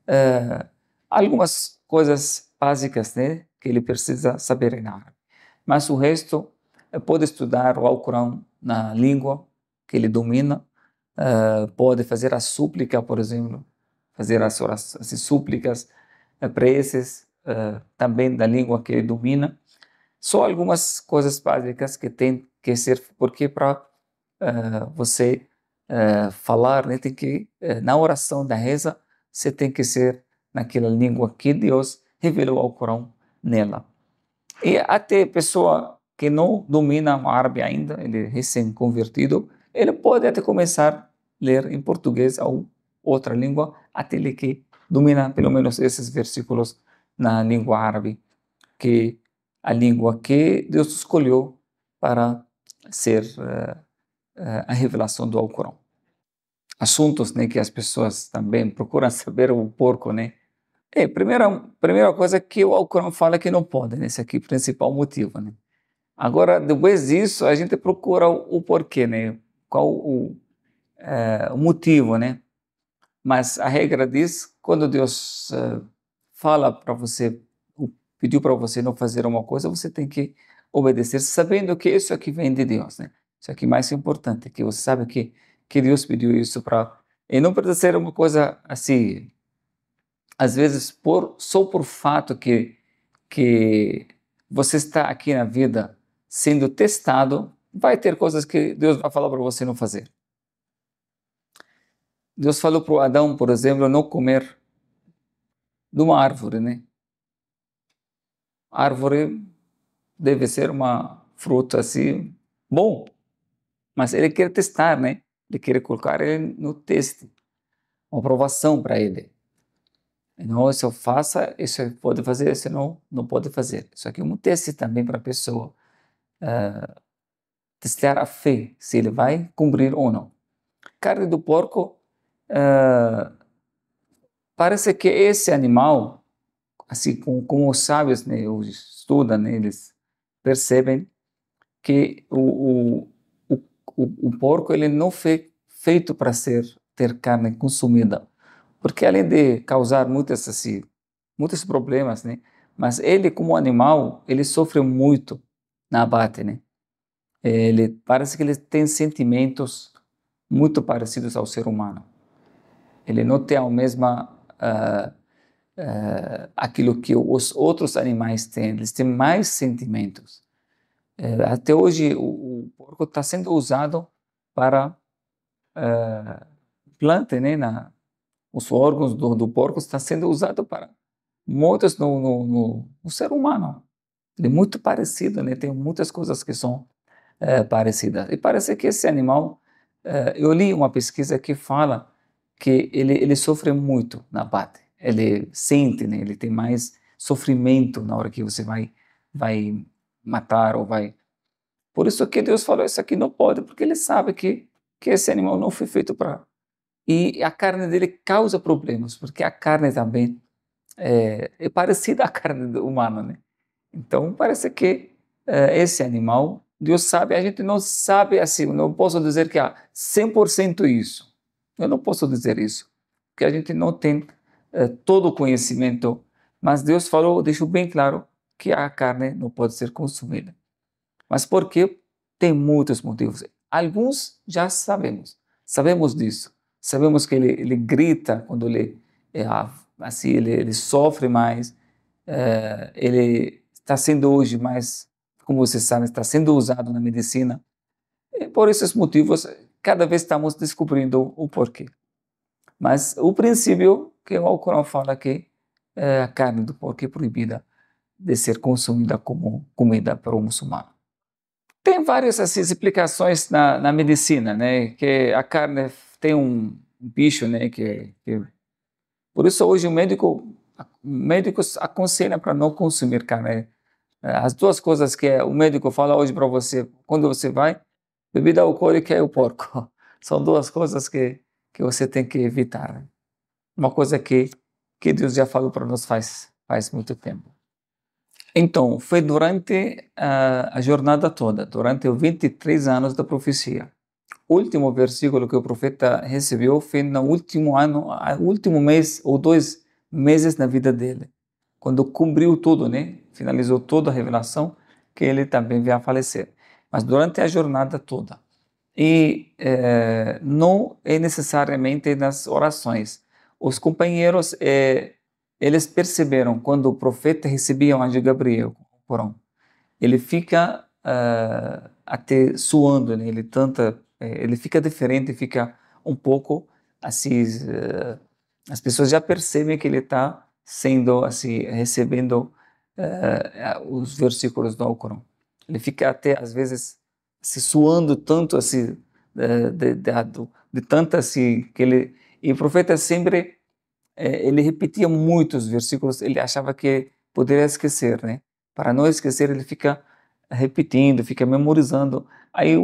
Speaker 1: uh, algumas coisas básicas né, que ele precisa saber em árabe. Mas o resto uh, pode estudar o Alcorão na língua que ele domina, pode fazer a súplica, por exemplo, fazer as, orações, as súplicas, preces também da língua que ele domina. Só algumas coisas básicas que tem que ser, porque para uh, eh, você uh, falar, né, tem que, uh, na oração da reza, você tem que ser naquela língua que Deus revelou ao Corão nela. E até pessoa que não domina o árabe ainda, ele é recém-convertido, ele pode até começar a ler em português ou outra língua, até ele que domina pelo menos esses versículos na língua árabe, que a língua que Deus escolheu para ser uh, uh, a revelação do Alcorão. Assuntos né, que as pessoas também procuram saber o porco, né? É, primeira, primeira coisa é que o Alcorão fala que não pode, né? Esse aqui é o principal motivo, né? Agora, depois disso, a gente procura o, o porquê, né? Qual o, eh, o, motivo, né? Mas a regra diz, quando Deus fala para você pediu para você não fazer uma coisa, você tem que obedecer sabendo que isso aqui vem de Deus, né? Isso aqui é mais importante, que você sabe que que Deus pediu isso para e não precisa ser uma coisa assim às vezes por só por fato que que você está aqui na vida sendo testado, vai ter coisas que Deus vai falar para você não fazer. Deus falou para Adão, por exemplo, não comer de uma árvore, né? árvore deve ser uma fruta assim, bom. Mas ele quer testar, né? Ele quer colocar ele no teste, uma aprovação para ele. Não, se eu faça, isso pode fazer, se não, não pode fazer. Isso aqui é um teste também para a pessoa uh, testar a fé, se ele vai cumprir ou não. Carne do porco, uh, parece que esse animal assim como, como os sábios, né, os estudam, né, eles percebem que o, o, o, o porco ele não foi feito para ser ter carne consumida, porque além de causar muitas assim, muitos problemas, né, mas ele como animal ele sofre muito na abate, né? Ele parece que ele tem sentimentos muito parecidos ao ser humano. Ele não tem a mesma uh, uh, aquilo que os outros animais têm, eles têm mais sentimentos. Uh, até hoje, o, o porco está sendo usado para uh, planta, né? Na, os órgãos do, do porco estão sendo usados para muitas no, no, no, no, ser humano. Ele é muito parecido, né? Tem muitas coisas que são uh, parecidas. E parece que esse animal, uh, eu li uma pesquisa que fala que ele, ele sofre muito na parte ele sente, né? Ele tem mais sofrimento na hora que você vai vai matar ou vai. Por isso que Deus falou isso aqui não pode, porque ele sabe que que esse animal não foi feito para e a carne dele causa problemas, porque a carne também é, é parecida à carne humana, né? Então parece que é, esse animal Deus sabe, a gente não sabe assim, não posso dizer que há 100% isso. Eu não posso dizer isso, porque a gente não tem eh, todo o conhecimento, mas Deus falou, deixou bem claro que a carne não pode ser consumida. Mas por quê? Tem muitos motivos. Alguns já sabemos, sabemos disso. Sabemos que ele, ele grita quando ele, é, assim, ele, ele sofre mais, é, ele está sendo hoje mais, como vocês sabem, está sendo usado na medicina. E por esses motivos, cada vez estamos descobrindo o porquê. Mas o princípio porque o Alcorão fala que eh, a carne do porco é proibida de ser consumida como comida para o muçulmano. Tem várias essas explicações na, na medicina, né? Que a carne tem um bicho, né? Que, que... Por isso hoje o médico, médicos aconselham para não consumir carne. As duas coisas que o médico fala hoje para você, quando você vai, bebida alcoólica e é o porco. São duas coisas que, que você tem que evitar uma coisa que, que Deus já falou para nós faz, faz muito tempo. Então, foi durante a, a jornada toda, durante os 23 anos da profecia. O último versículo que o profeta recebeu foi no último ano, último mês ou dois meses na vida dele, quando cumpriu tudo, né? Finalizou toda a revelação que ele também veio a falecer. Mas durante a jornada toda. E eh, não é necessariamente nas orações, os companheiros, é, eles perceberam quando o profeta recebia o anjo Gabriel, o porão, ele fica uh, é, até suando, né? ele tanta, é, ele fica diferente, fica um pouco assim, uh, as pessoas já percebem que ele está sendo assim, recebendo uh, os versículos do Alcorão. Ele fica até às vezes se suando tanto assim de, de, de, de tanto assim que ele e o profeta sempre, eh, ele repetia muitos versículos, ele achava que poderia esquecer, né? Para não esquecer, ele fica repetindo, fica memorizando. Aí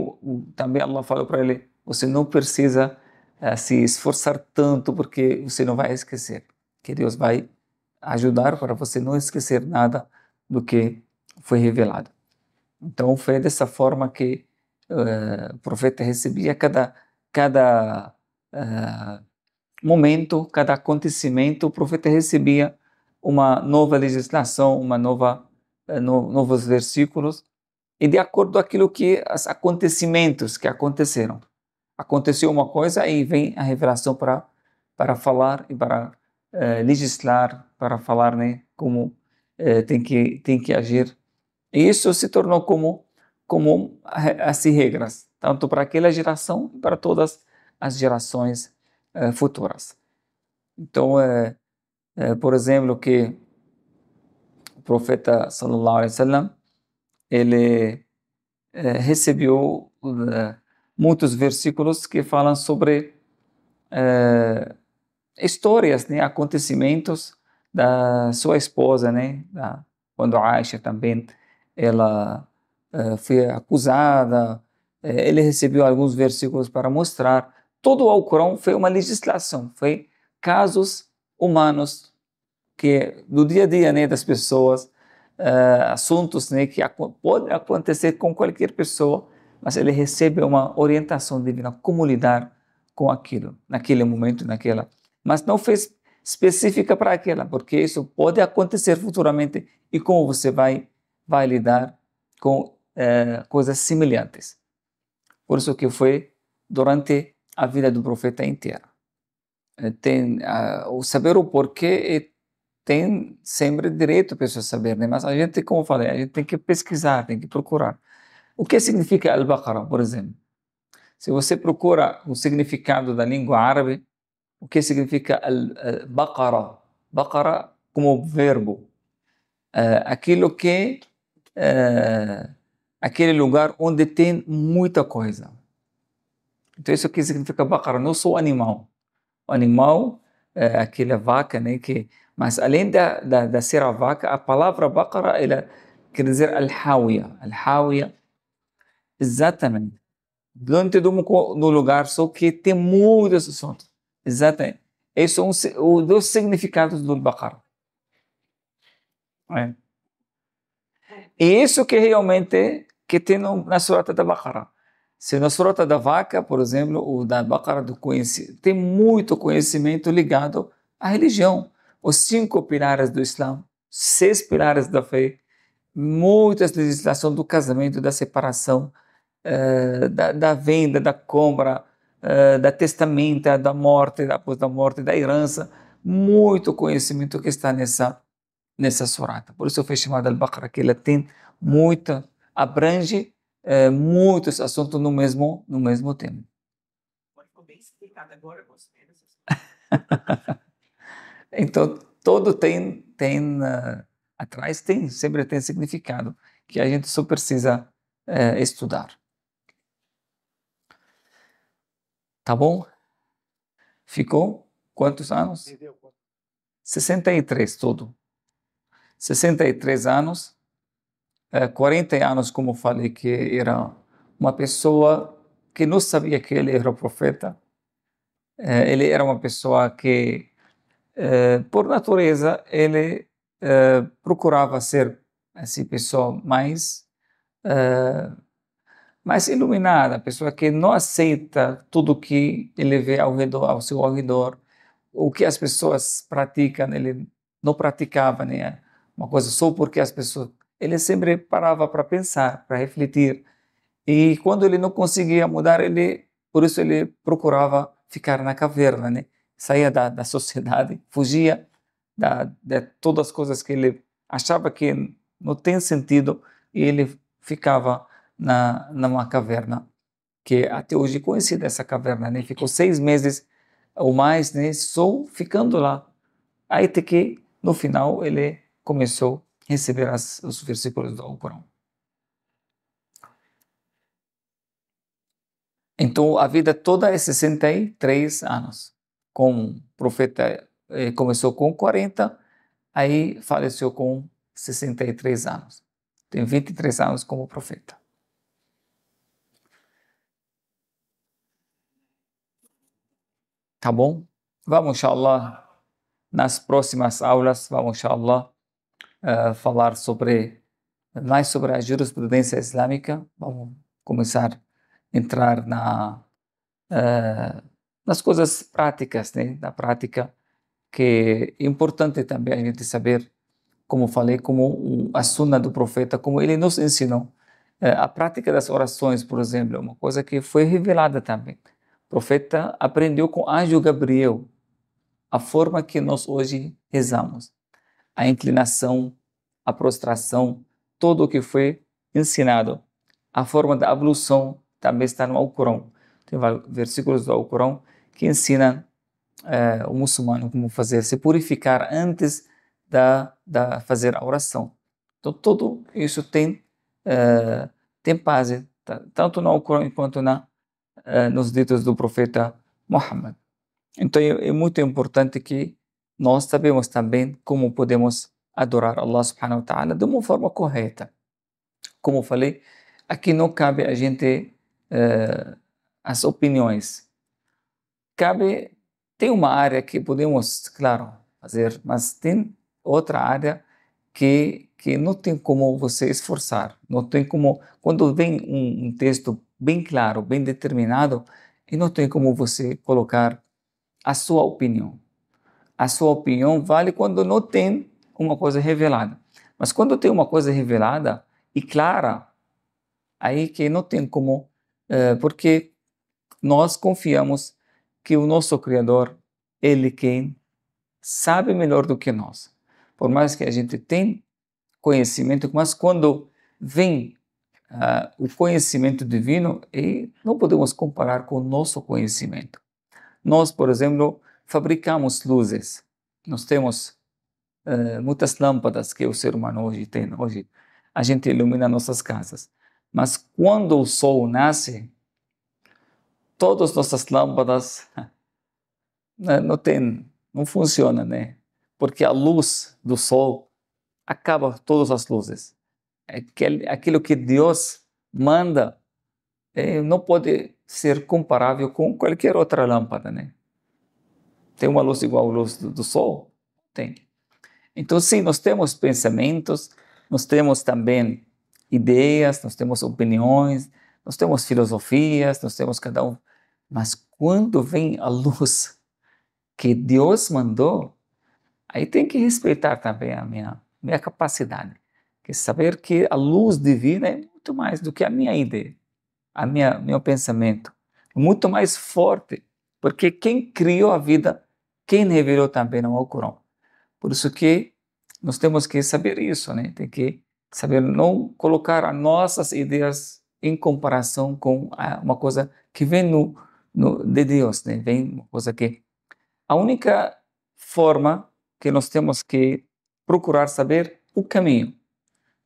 Speaker 1: também Allah falou para ele: você não precisa eh, se esforçar tanto porque você não vai esquecer. Que Deus vai ajudar para você não esquecer nada do que foi revelado. Então foi dessa forma que uh, o profeta recebia cada cada uh, momento, cada acontecimento, o profeta recebia uma nova legislação, uma nova eh, no, novos versículos e de acordo com aquilo que os acontecimentos que aconteceram. Aconteceu uma coisa e vem a revelação para para falar e para eh, legislar, para falar, né, como eh, tem que tem que agir. E isso se tornou como como eh, as regras, tanto para aquela geração e para todas as gerações eh, futuras. Então, é, é, por exemplo, que o profeta sallallahu alaihi wasallam ele é, recebeu muitos versículos que falam sobre histórias, né, acontecimentos da sua esposa, né, da, quando Aisha também ela foi acusada, ele recebeu alguns versículos para mostrar todo o Alcorão foi uma legislação, foi casos humanos que do dia a dia né, das pessoas, uh, assuntos né, que ac podem acontecer com qualquer pessoa, mas ele recebe uma orientação divina, como lidar com aquilo, naquele momento, naquela. Mas não fez específica para aquela, porque isso pode acontecer futuramente e como você vai, vai lidar com uh, coisas semelhantes. Por isso que foi durante a vida do profeta inteira. Eh, tem, uh, o saber o porquê tem sempre direito a pessoa saber, né? mas a gente, como eu falei, a gente tem que pesquisar, tem que procurar. O que significa Al-Baqarah, por exemplo? Se você procura o significado da língua árabe, o que significa Al-Baqarah? Baqarah como verbo. Uh, aquilo que... Uh, aquele lugar onde tem muita coisa então, isso aqui significa Baqara, não sou animal. O animal eh, é aquela vaca, né? Que, mas além da, da, da ser a vaca, a palavra Baqara, ela é, quer dizer Al-Hawiya. Al-Hawiya, exatamente. Dante do no lugar, só que tem muitos assuntos Exatamente. Esses é são os, dois significados do Baqara. É. é. E isso que realmente que tem no, na Surata da Baqara. Se na Surata da Vaca, por exemplo, ou da Baqara do Conhecimento, tem muito conhecimento ligado à religião. Os cinco pilares do Islã, seis pilares da fé, muitas legislações do casamento, da separação, uh, da, da, venda, da compra, uh, da testamenta, da morte, após da morte, da herança. Muito conhecimento que está nessa, nessa surata. Por isso foi chamada al baqarah que ela tem muita, abrange é, muitos assuntos no mesmo, no mesmo tema. Ficou bem explicado agora, Então, todo tem, tem uh, atrás tem, sempre tem significado que a gente só precisa uh, estudar. Tá bom? Ficou quantos anos? 63 todo. 63 anos 40 é, anos, como falei, que era uma pessoa que não sabia que ele era profeta. É, ele era uma pessoa que, é, por natureza, ele procurava ser essa pessoa mais mais iluminada, pessoa que não aceita tudo que ele vê ao redor, ao seu redor, o que as pessoas praticam, ele não praticava, nem. Né? Uma coisa só porque as pessoas ele sempre parava para pensar, para refletir. E quando ele não conseguia mudar, ele, por isso ele procurava ficar na caverna, né? Saía da, da sociedade, fugia da, de todas as coisas que ele achava que não tem sentido e ele ficava na numa caverna que até hoje conhecida essa caverna, né? Ficou seis meses ou mais, né? Só ficando lá. Aí até que no final ele começou receberás os versículos do Alcorão. Então, a vida toda é 63 anos. Com o profeta, eh, começou com 40, aí faleceu com 63 anos. Tem 23 anos como profeta. Tá bom? Vamos, inshallah, nas próximas aulas, vamos, inshallah, falar sobre mais sobre a jurisprudência islâmica. Vamos começar a entrar na uh, nas coisas práticas, né? Na prática que é importante também a gente saber, como falei, como a sunna do profeta, como ele nos ensinou. Eh, a prática das orações, por exemplo, é uma coisa que foi revelada também. O profeta aprendeu com o anjo Gabriel a forma que nós hoje rezamos a inclinação, a prostração, tudo o que foi ensinado. A forma da ablução também está no Alcorão. Tem versículos do Alcorão que ensinam é, eh, o muçulmano como fazer, se purificar antes da, da fazer a oração. Então, tudo isso tem, é, tem base, tá? tanto no Alcorão quanto na, é, nos ditos do profeta Muhammad. Então, é, é muito importante que nós sabemos também como podemos adorar Allah subhanahu wa ta'ala de uma forma correta. Como falei, aqui não cabe a gente uh, as opiniões. Cabe, tem uma área que podemos, claro, fazer, mas tem outra área que, que não tem como você esforçar. Não tem como, quando vem um, um texto bem claro, bem determinado, e não tem como você colocar a sua opinião a sua opinião vale quando não tem uma coisa revelada. Mas quando tem uma coisa revelada e clara, aí que não tem como, eh, porque nós confiamos que o nosso Criador, Ele quem sabe melhor do que nós. Por mais que a gente tenha conhecimento, mas quando vem uh, o conhecimento divino, e não podemos comparar com o nosso conhecimento. Nós, por exemplo, fabricamos luzes. Nós temos uh, muitas lâmpadas que o ser humano hoje tem. Hoje a gente ilumina nossas casas. Mas quando o sol nasce, todas nossas lâmpadas né, não tem, não funciona, né? Porque a luz do sol acaba todas as luzes. Aquilo que Deus manda eh, não pode ser comparável com qualquer outra lâmpada, né? Tem uma luz igual à luz do, do sol? Tem. Então, sim, nós temos pensamentos, nós temos também ideias, nós temos opiniões, nós temos filosofias, nós temos cada um. Mas quando vem a luz que Deus mandou, aí tem que respeitar também a minha, minha capacidade. Que saber que a luz divina é muito mais do que a minha ideia, a minha meu pensamento, muito mais forte, porque quem criou a vida quem revelou também no Alcorão. Por isso que nós temos que saber isso, né? Tem que saber não colocar as nossas ideias em comparação com uma coisa que vem no, no, de Deus, né? Vem uma coisa que a única forma que nós temos que procurar saber o caminho,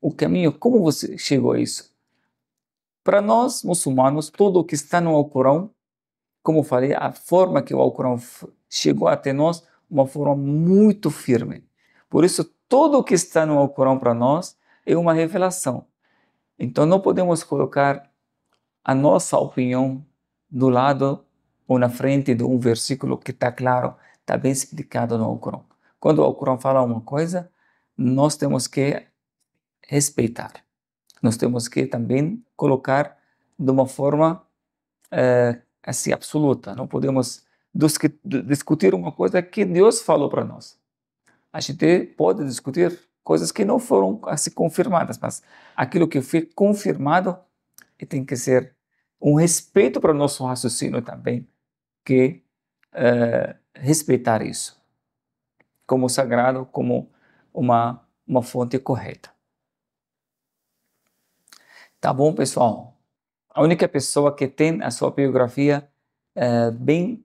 Speaker 1: o caminho como você chegou a isso. Para nós muçulmanos, tudo o que está no Alcorão, como falei, a forma que o Alcorão chegou até nós de uma forma muito firme. Por isso, tudo o que está no Alcorão para nós é uma revelação. Então, não podemos colocar a nossa opinião do lado ou na frente de um versículo que está claro, está bem explicado no Alcorão. Quando o Alcorão fala uma coisa, nós temos que respeitar. Nós temos que também colocar de uma forma é, assim absoluta. Não podemos dos que discutir uma coisa que Deus falou para nós. A gente pode discutir coisas que não foram assim confirmadas, mas aquilo que foi confirmado tem que ser um respeito para o nosso raciocínio também, que eh, respeitar isso como sagrado, como uma, uma fonte correta. Tá bom, pessoal? A única pessoa que tem a sua biografia eh, bem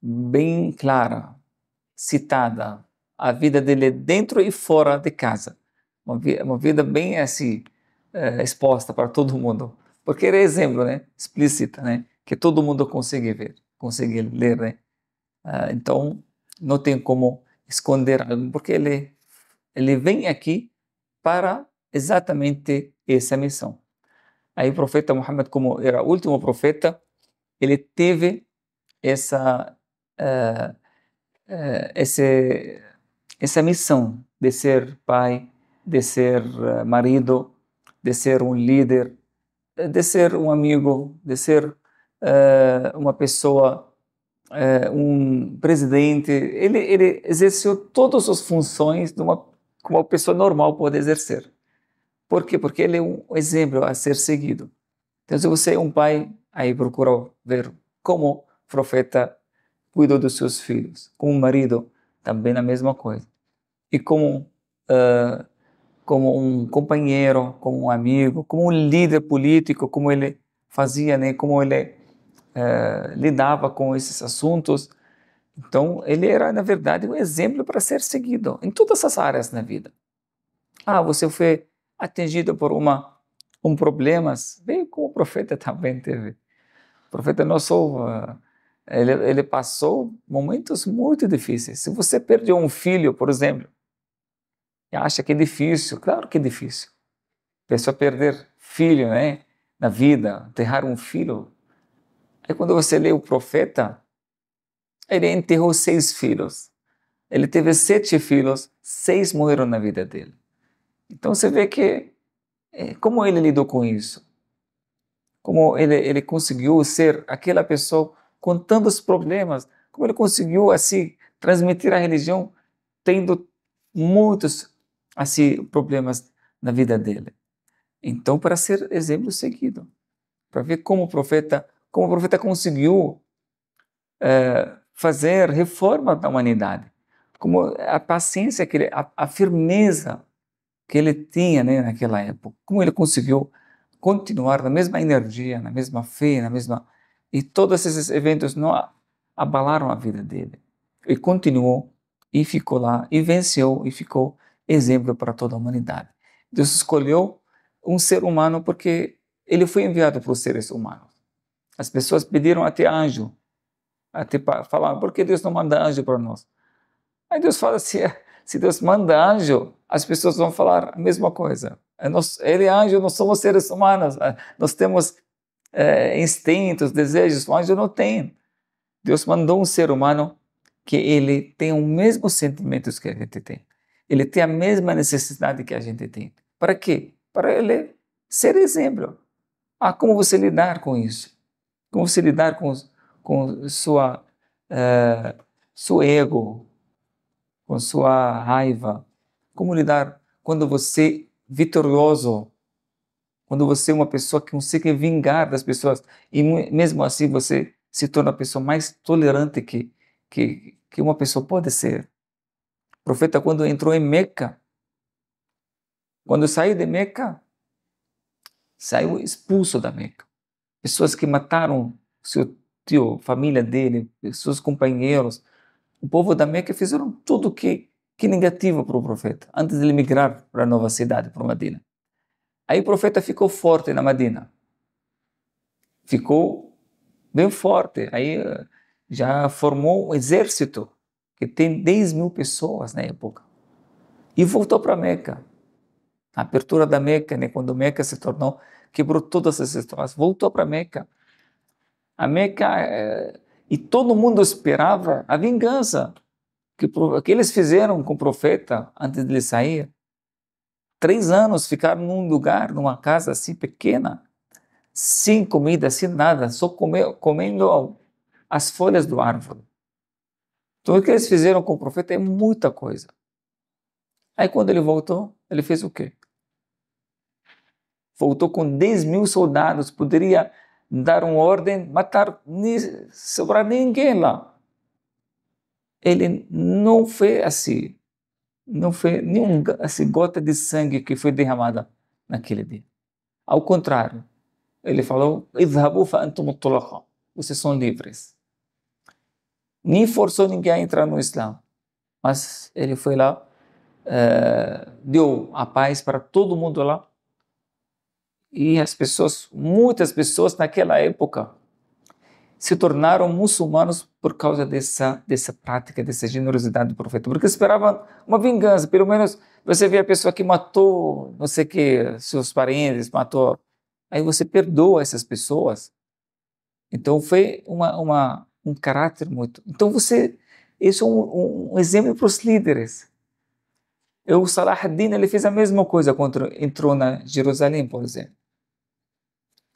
Speaker 1: bem clara, citada. A vida dele é dentro e fora de casa. Uma, vi uma vida bem assim, exposta para todo mundo. Porque era é exemplo, né? Explícita, né? Que todo mundo consegue ver, consegue ler, né? Ah, então, não tem como esconder algo, porque ele, ele vem aqui para exatamente essa missão. Aí o profeta Muhammad, como era o último profeta, ele teve essa, uh, uh, esse, essa missão de ser pai, de ser eh, marido, de ser um líder, de ser um amigo, de ser uh, uma pessoa, uh, um presidente. Ele, ele exerceu todas as funções de uma, que uma pessoa normal pode exercer. Por quê? Porque ele é um exemplo a ser seguido. Então, se você é um pai Aí procurou ver como o profeta cuidou dos seus filhos, como o marido, também a mesma coisa. E como, uh, como um companheiro, como um amigo, como um líder político, como ele fazia, né? como ele uh, lidava com esses assuntos. Então, ele era, na verdade, um exemplo para ser seguido em todas as áreas na vida. Ah, você foi atingido por uma, um problema, bem como o profeta também teve. O profeta nosso, eh, ele, ele passou momentos muito difíceis. Se você perdeu um filho, por exemplo, e acha que é difícil, claro que é difícil. pessoa perder filho, né, na vida, enterrar um filho. Aí quando você lê o profeta, ele enterrou seis filhos. Ele teve sete filhos, seis morreram na vida dele. Então você vê que eh, como ele lidou com isso? como ele, ele conseguiu ser aquela pessoa com tantos problemas, como ele conseguiu assim transmitir a religião tendo muitos assim problemas na vida dele. Então, para ser exemplo seguido, para ver como o profeta, como o profeta conseguiu é, fazer reforma da humanidade, como a paciência que ele, a, a firmeza que ele tinha né, naquela época, como ele conseguiu continuar na mesma energia, na mesma fé, na mesma. E todos esses eventos não abalaram a vida dele. E continuou, e ficou lá, e venceu, e ficou exemplo para toda a humanidade. Deus escolheu um ser humano porque ele foi enviado para os seres humanos. As pessoas pediram até anjo, até falaram, por que Deus não manda anjo para nós? Aí Deus fala, se, é, se Deus manda anjo, as pessoas vão falar a mesma coisa. É ele é anjo não somos seres humanos. Ah, nós temos é, instintos, desejos. O anjo não tem. Deus mandou um ser humano que ele tem os mesmos sentimentos que a gente tem. Ele tem a mesma necessidade que a gente tem. Para quê? Para ele ser exemplo. Ah, como você lidar com isso? Como você lidar com, com sua, é, seu ego, com sua raiva? Como lidar quando você vitorioso. Quando você é uma pessoa que consegue vingar das pessoas e mesmo assim você se torna a pessoa mais tolerante que, que, que uma pessoa pode ser. O profeta, quando entrou em Meca, quando saiu de Meca, saiu expulso da Meca. Pessoas que mataram seu tio, família dele, seus companheiros. O povo da Meca fizeram tudo o que que negativa para o profeta, antes de ele migrar para a nova cidade, para Madina. Aí o profeta ficou forte na Madina. Ficou bem forte. Aí eh, já formou um exército que tem 10 mil pessoas na época. E voltou para Meca. A abertura da Meca, né, quando Meca se tornou, quebrou todas as situações. Voltou para Meca. A Meca. Eh, e todo mundo esperava a vingança que, que eles fizeram com o profeta antes de ele sair. Três anos ficaram num lugar, numa casa assim pequena, sem comida, sem nada, só comendo as folhas do árvore. Então, o que eles fizeram com o profeta é muita coisa. Aí, quando ele voltou, ele fez o quê? Voltou com 10 mil soldados, poderia dar uma ordem, matar, sobrar ninguém lá ele não foi assim, não foi nenhuma assim, gota de sangue que foi derramada naquele dia. Ao contrário, ele falou: fa Vocês são livres. Nem forçou ninguém a entrar no Islã, mas ele foi lá, eh, deu a paz para todo mundo lá. E as pessoas, muitas pessoas naquela época, se tornaram muçulmanos por causa dessa, dessa prática, dessa generosidade do profeta. Porque esperavam uma vingança, pelo menos você vê a pessoa que matou, não sei que, seus parentes, matou. Aí você perdoa essas pessoas. Então foi uma, uma um caráter muito. Então você. Isso é um, um exemplo para os líderes. É, o Salah ad-Din ele fez a mesma coisa quando entrou na Jerusalém, por exemplo.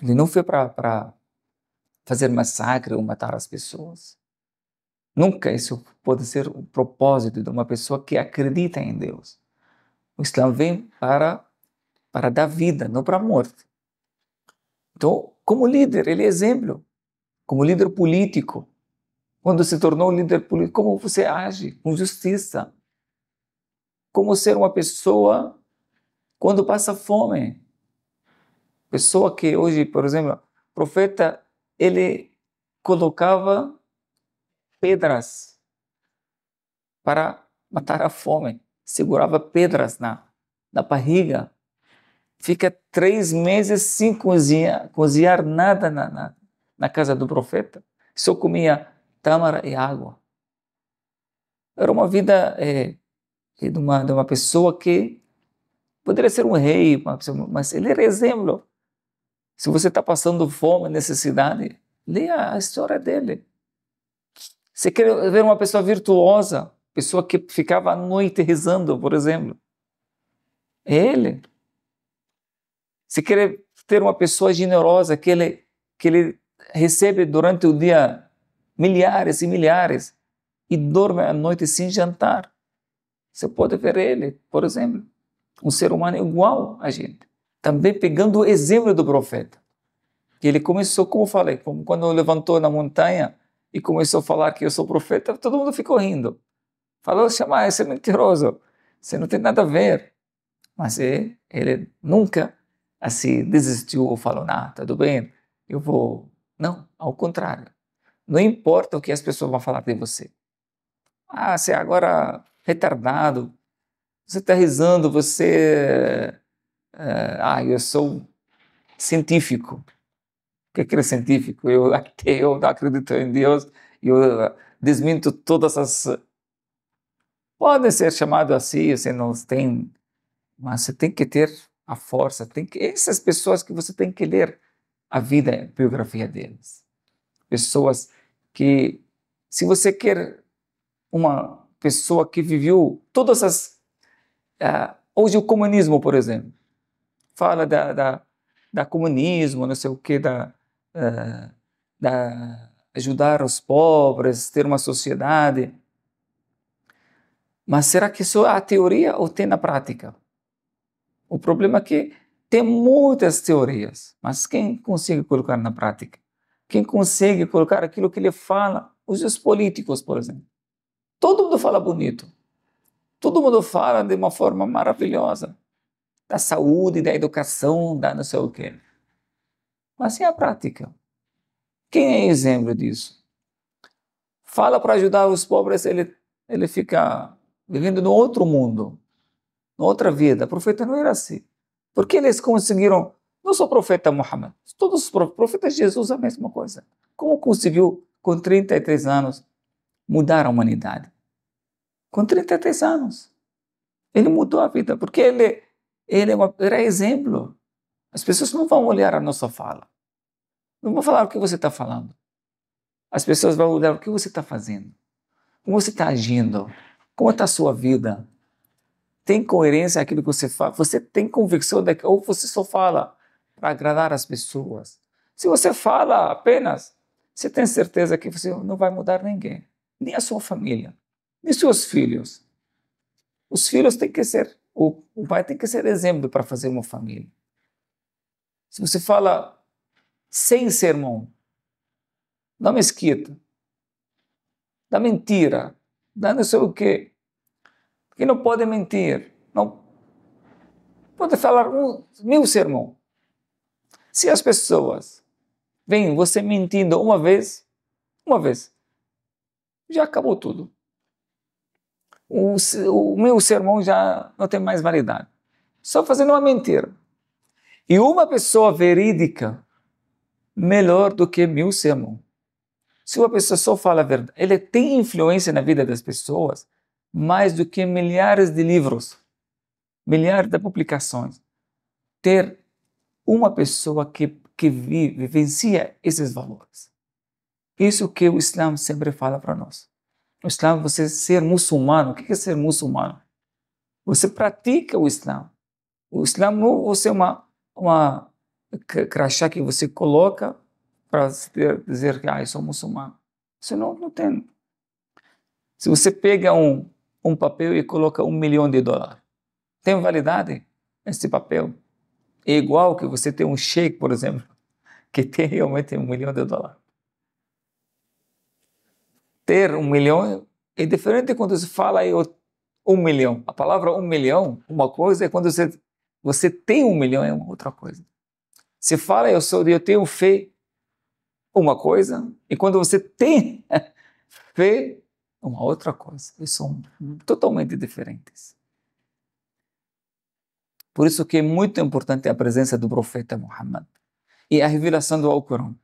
Speaker 1: Ele não foi para fazer massacre ou matar as pessoas. Nunca isso pode ser o propósito de uma pessoa que acredita em Deus. O Islã vem para, para dar vida, não para a morte. Então, como líder, ele é exemplo. Como líder político, quando se tornou líder político, como você age com justiça? Como ser uma pessoa quando passa fome? Pessoa que hoje, por exemplo, profeta ele colocava pedras para matar a fome, segurava pedras na, na barriga, fica três meses sem cozinhar, cozinhar nada na, na, na casa do profeta, só comia tâmara e água. Era uma vida é, de, uma, de uma pessoa que poderia ser um rei, mas ele era exemplo se você está passando fome, necessidade, leia a história dele. Você quer ver uma pessoa virtuosa, pessoa que ficava à noite rezando, por exemplo. É ele. Você quer ter uma pessoa generosa que ele, que ele recebe durante o dia milhares e milhares e dorme à noite sem jantar. Você pode ver ele, por exemplo, um ser humano igual a gente também pegando o exemplo do profeta. Que ele começou, como falei, como quando levantou na montanha e começou a falar que eu sou profeta, todo mundo ficou rindo. Falou, chama, esse é mentiroso, você não tem nada a ver. Mas ele, ele nunca assim desistiu ou falou, não, nah, tá tudo bem, eu vou. Não, ao contrário. Não importa o que as pessoas vão falar de você. Ah, você é agora retardado, você está rezando, você Uh, ah, eu sou científico. O que é que era científico? Eu, eu acredito em Deus, eu ah, desminto todas as. Podem ser chamados assim, você não tem. Mas você tem que ter a força, tem que. Essas pessoas que você tem que ler a vida, a biografia deles. Pessoas que, se você quer uma pessoa que viveu todas as. Uh, hoje, o comunismo, por exemplo fala da, da, da comunismo, não sei o que, da, eh, da ajudar os pobres, ter uma sociedade. Mas será que só a teoria ou tem na prática? O problema é que tem muitas teorias, mas quem consegue colocar na prática? Quem consegue colocar aquilo que ele fala? Os políticos, por exemplo. Todo mundo fala bonito. Todo mundo fala de uma forma maravilhosa da saúde, da educação, da não sei o quê. Mas e assim é a prática? Quem é exemplo disso? Fala para ajudar os pobres, ele, ele fica vivendo no outro mundo, na outra vida. O profeta não era assim. Porque eles conseguiram, não só o profeta Muhammad, todos os profetas Jesus a mesma coisa. Como conseguiu, com 33 anos, mudar a humanidade? Com 33 anos. Ele mudou a vida, porque ele é ele é, exemplo. As pessoas não vão olhar a nossa fala. Não vão falar o que você está falando. As pessoas vão olhar o que você está fazendo. Como você está agindo. Como está a sua vida. Tem coerência aquilo que você fala? Você tem convicção de que, ou você só fala para agradar as pessoas? Se você fala apenas, você tem certeza que você não vai mudar ninguém. Nem a sua família. Nem seus filhos. Os filhos têm que ser o, pai tem que ser exemplo para fazer uma família. Se você fala sem sermão, da mesquita, da mentira, da não sei o quê, porque não pode mentir, não pode falar um, mil sermão. Se as pessoas veem você mentindo uma vez, uma vez, já acabou tudo o, o meu sermão já não tem mais validade. Só fazendo uma mentira. E uma pessoa verídica, melhor do que mil sermões. Se uma pessoa só fala a verdade, ele tem influência na vida das pessoas mais do que milhares de livros, milhares de publicações. Ter uma pessoa que, que vive, vivencia esses valores. Isso que o Islã sempre fala para nós. No Islã, você ser muçulmano, o que é ser muçulmano? Você pratica o Islã. O Islã não é você é uma, uma crachá que você coloca para dizer que ah, eu sou muçulmano. Você não, não tem. Se você pega um, um papel e coloca um milhão de dólares, tem validade esse papel? É igual que você tem um cheque, por exemplo, que tem realmente um milhão de dólares ter um milhão é diferente quando se fala eu um milhão. A palavra um milhão, uma coisa é quando você, você tem um milhão, é uma outra coisa. Se fala eu sou eu tenho fé, uma coisa, e quando você tem fé, uma outra coisa. E são totalmente diferentes. Por isso que é muito importante a presença do profeta Muhammad e a revelação do Alcorão.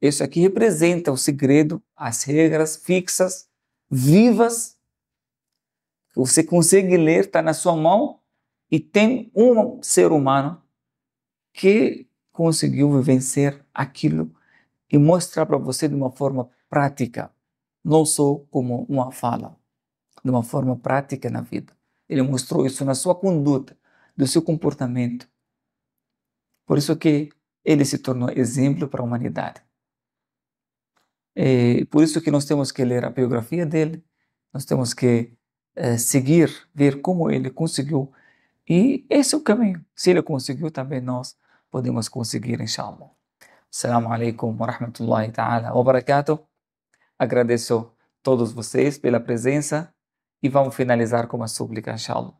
Speaker 1: Isso aqui representa o segredo, as regras fixas, vivas, que você consegue ler, está na sua mão, e tem um ser humano que conseguiu vencer aquilo e mostrar para você de uma forma prática, não só como uma fala, de uma forma prática na vida. Ele mostrou isso na sua conduta, no seu comportamento. Por isso que ele se tornou exemplo para a humanidade. E eh, por isso que nós temos que ler a biografia dele, nós temos que eh, seguir, ver como ele conseguiu. E esse é o caminho. Se ele conseguiu, também nós podemos conseguir, inshallah. Assalamu alaikum wa rahmatullahi ta'ala wa barakatuh. Agradeço todos vocês pela presença e vamos finalizar com uma súplica, inshallah.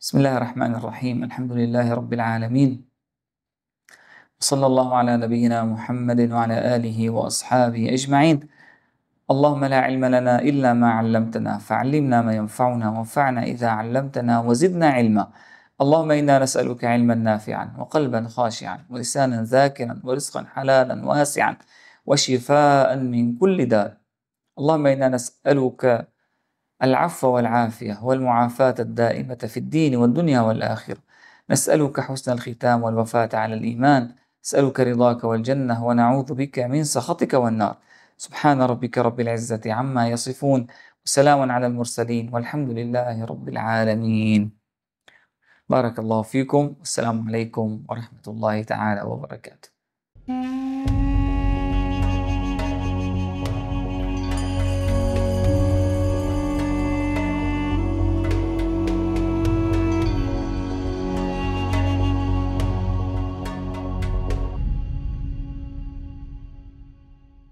Speaker 1: بسم الله الرحمن الرحيم الحمد لله رب العالمين صلى الله على نبينا محمد وعلى آله وأصحابه أجمعين اللهم لا علم لنا إلا ما علمتنا فعلمنا ما ينفعنا وانفعنا إذا علمتنا وزدنا علما اللهم إنا نسألك علما نافعا وقلبا خاشعا ولسانا ذاكرا ورزقا حلالا واسعا وشفاء من كل داء اللهم إنا نسألك العفو والعافية والمعافاة الدائمة في الدين والدنيا والآخرة نسألك حسن الختام والوفاة على الإيمان نسألك رضاك والجنة ونعوذ بك من سخطك والنار سبحان ربك رب العزة عما يصفون وسلام على المرسلين والحمد لله رب العالمين بارك الله فيكم والسلام عليكم ورحمة الله تعالى وبركاته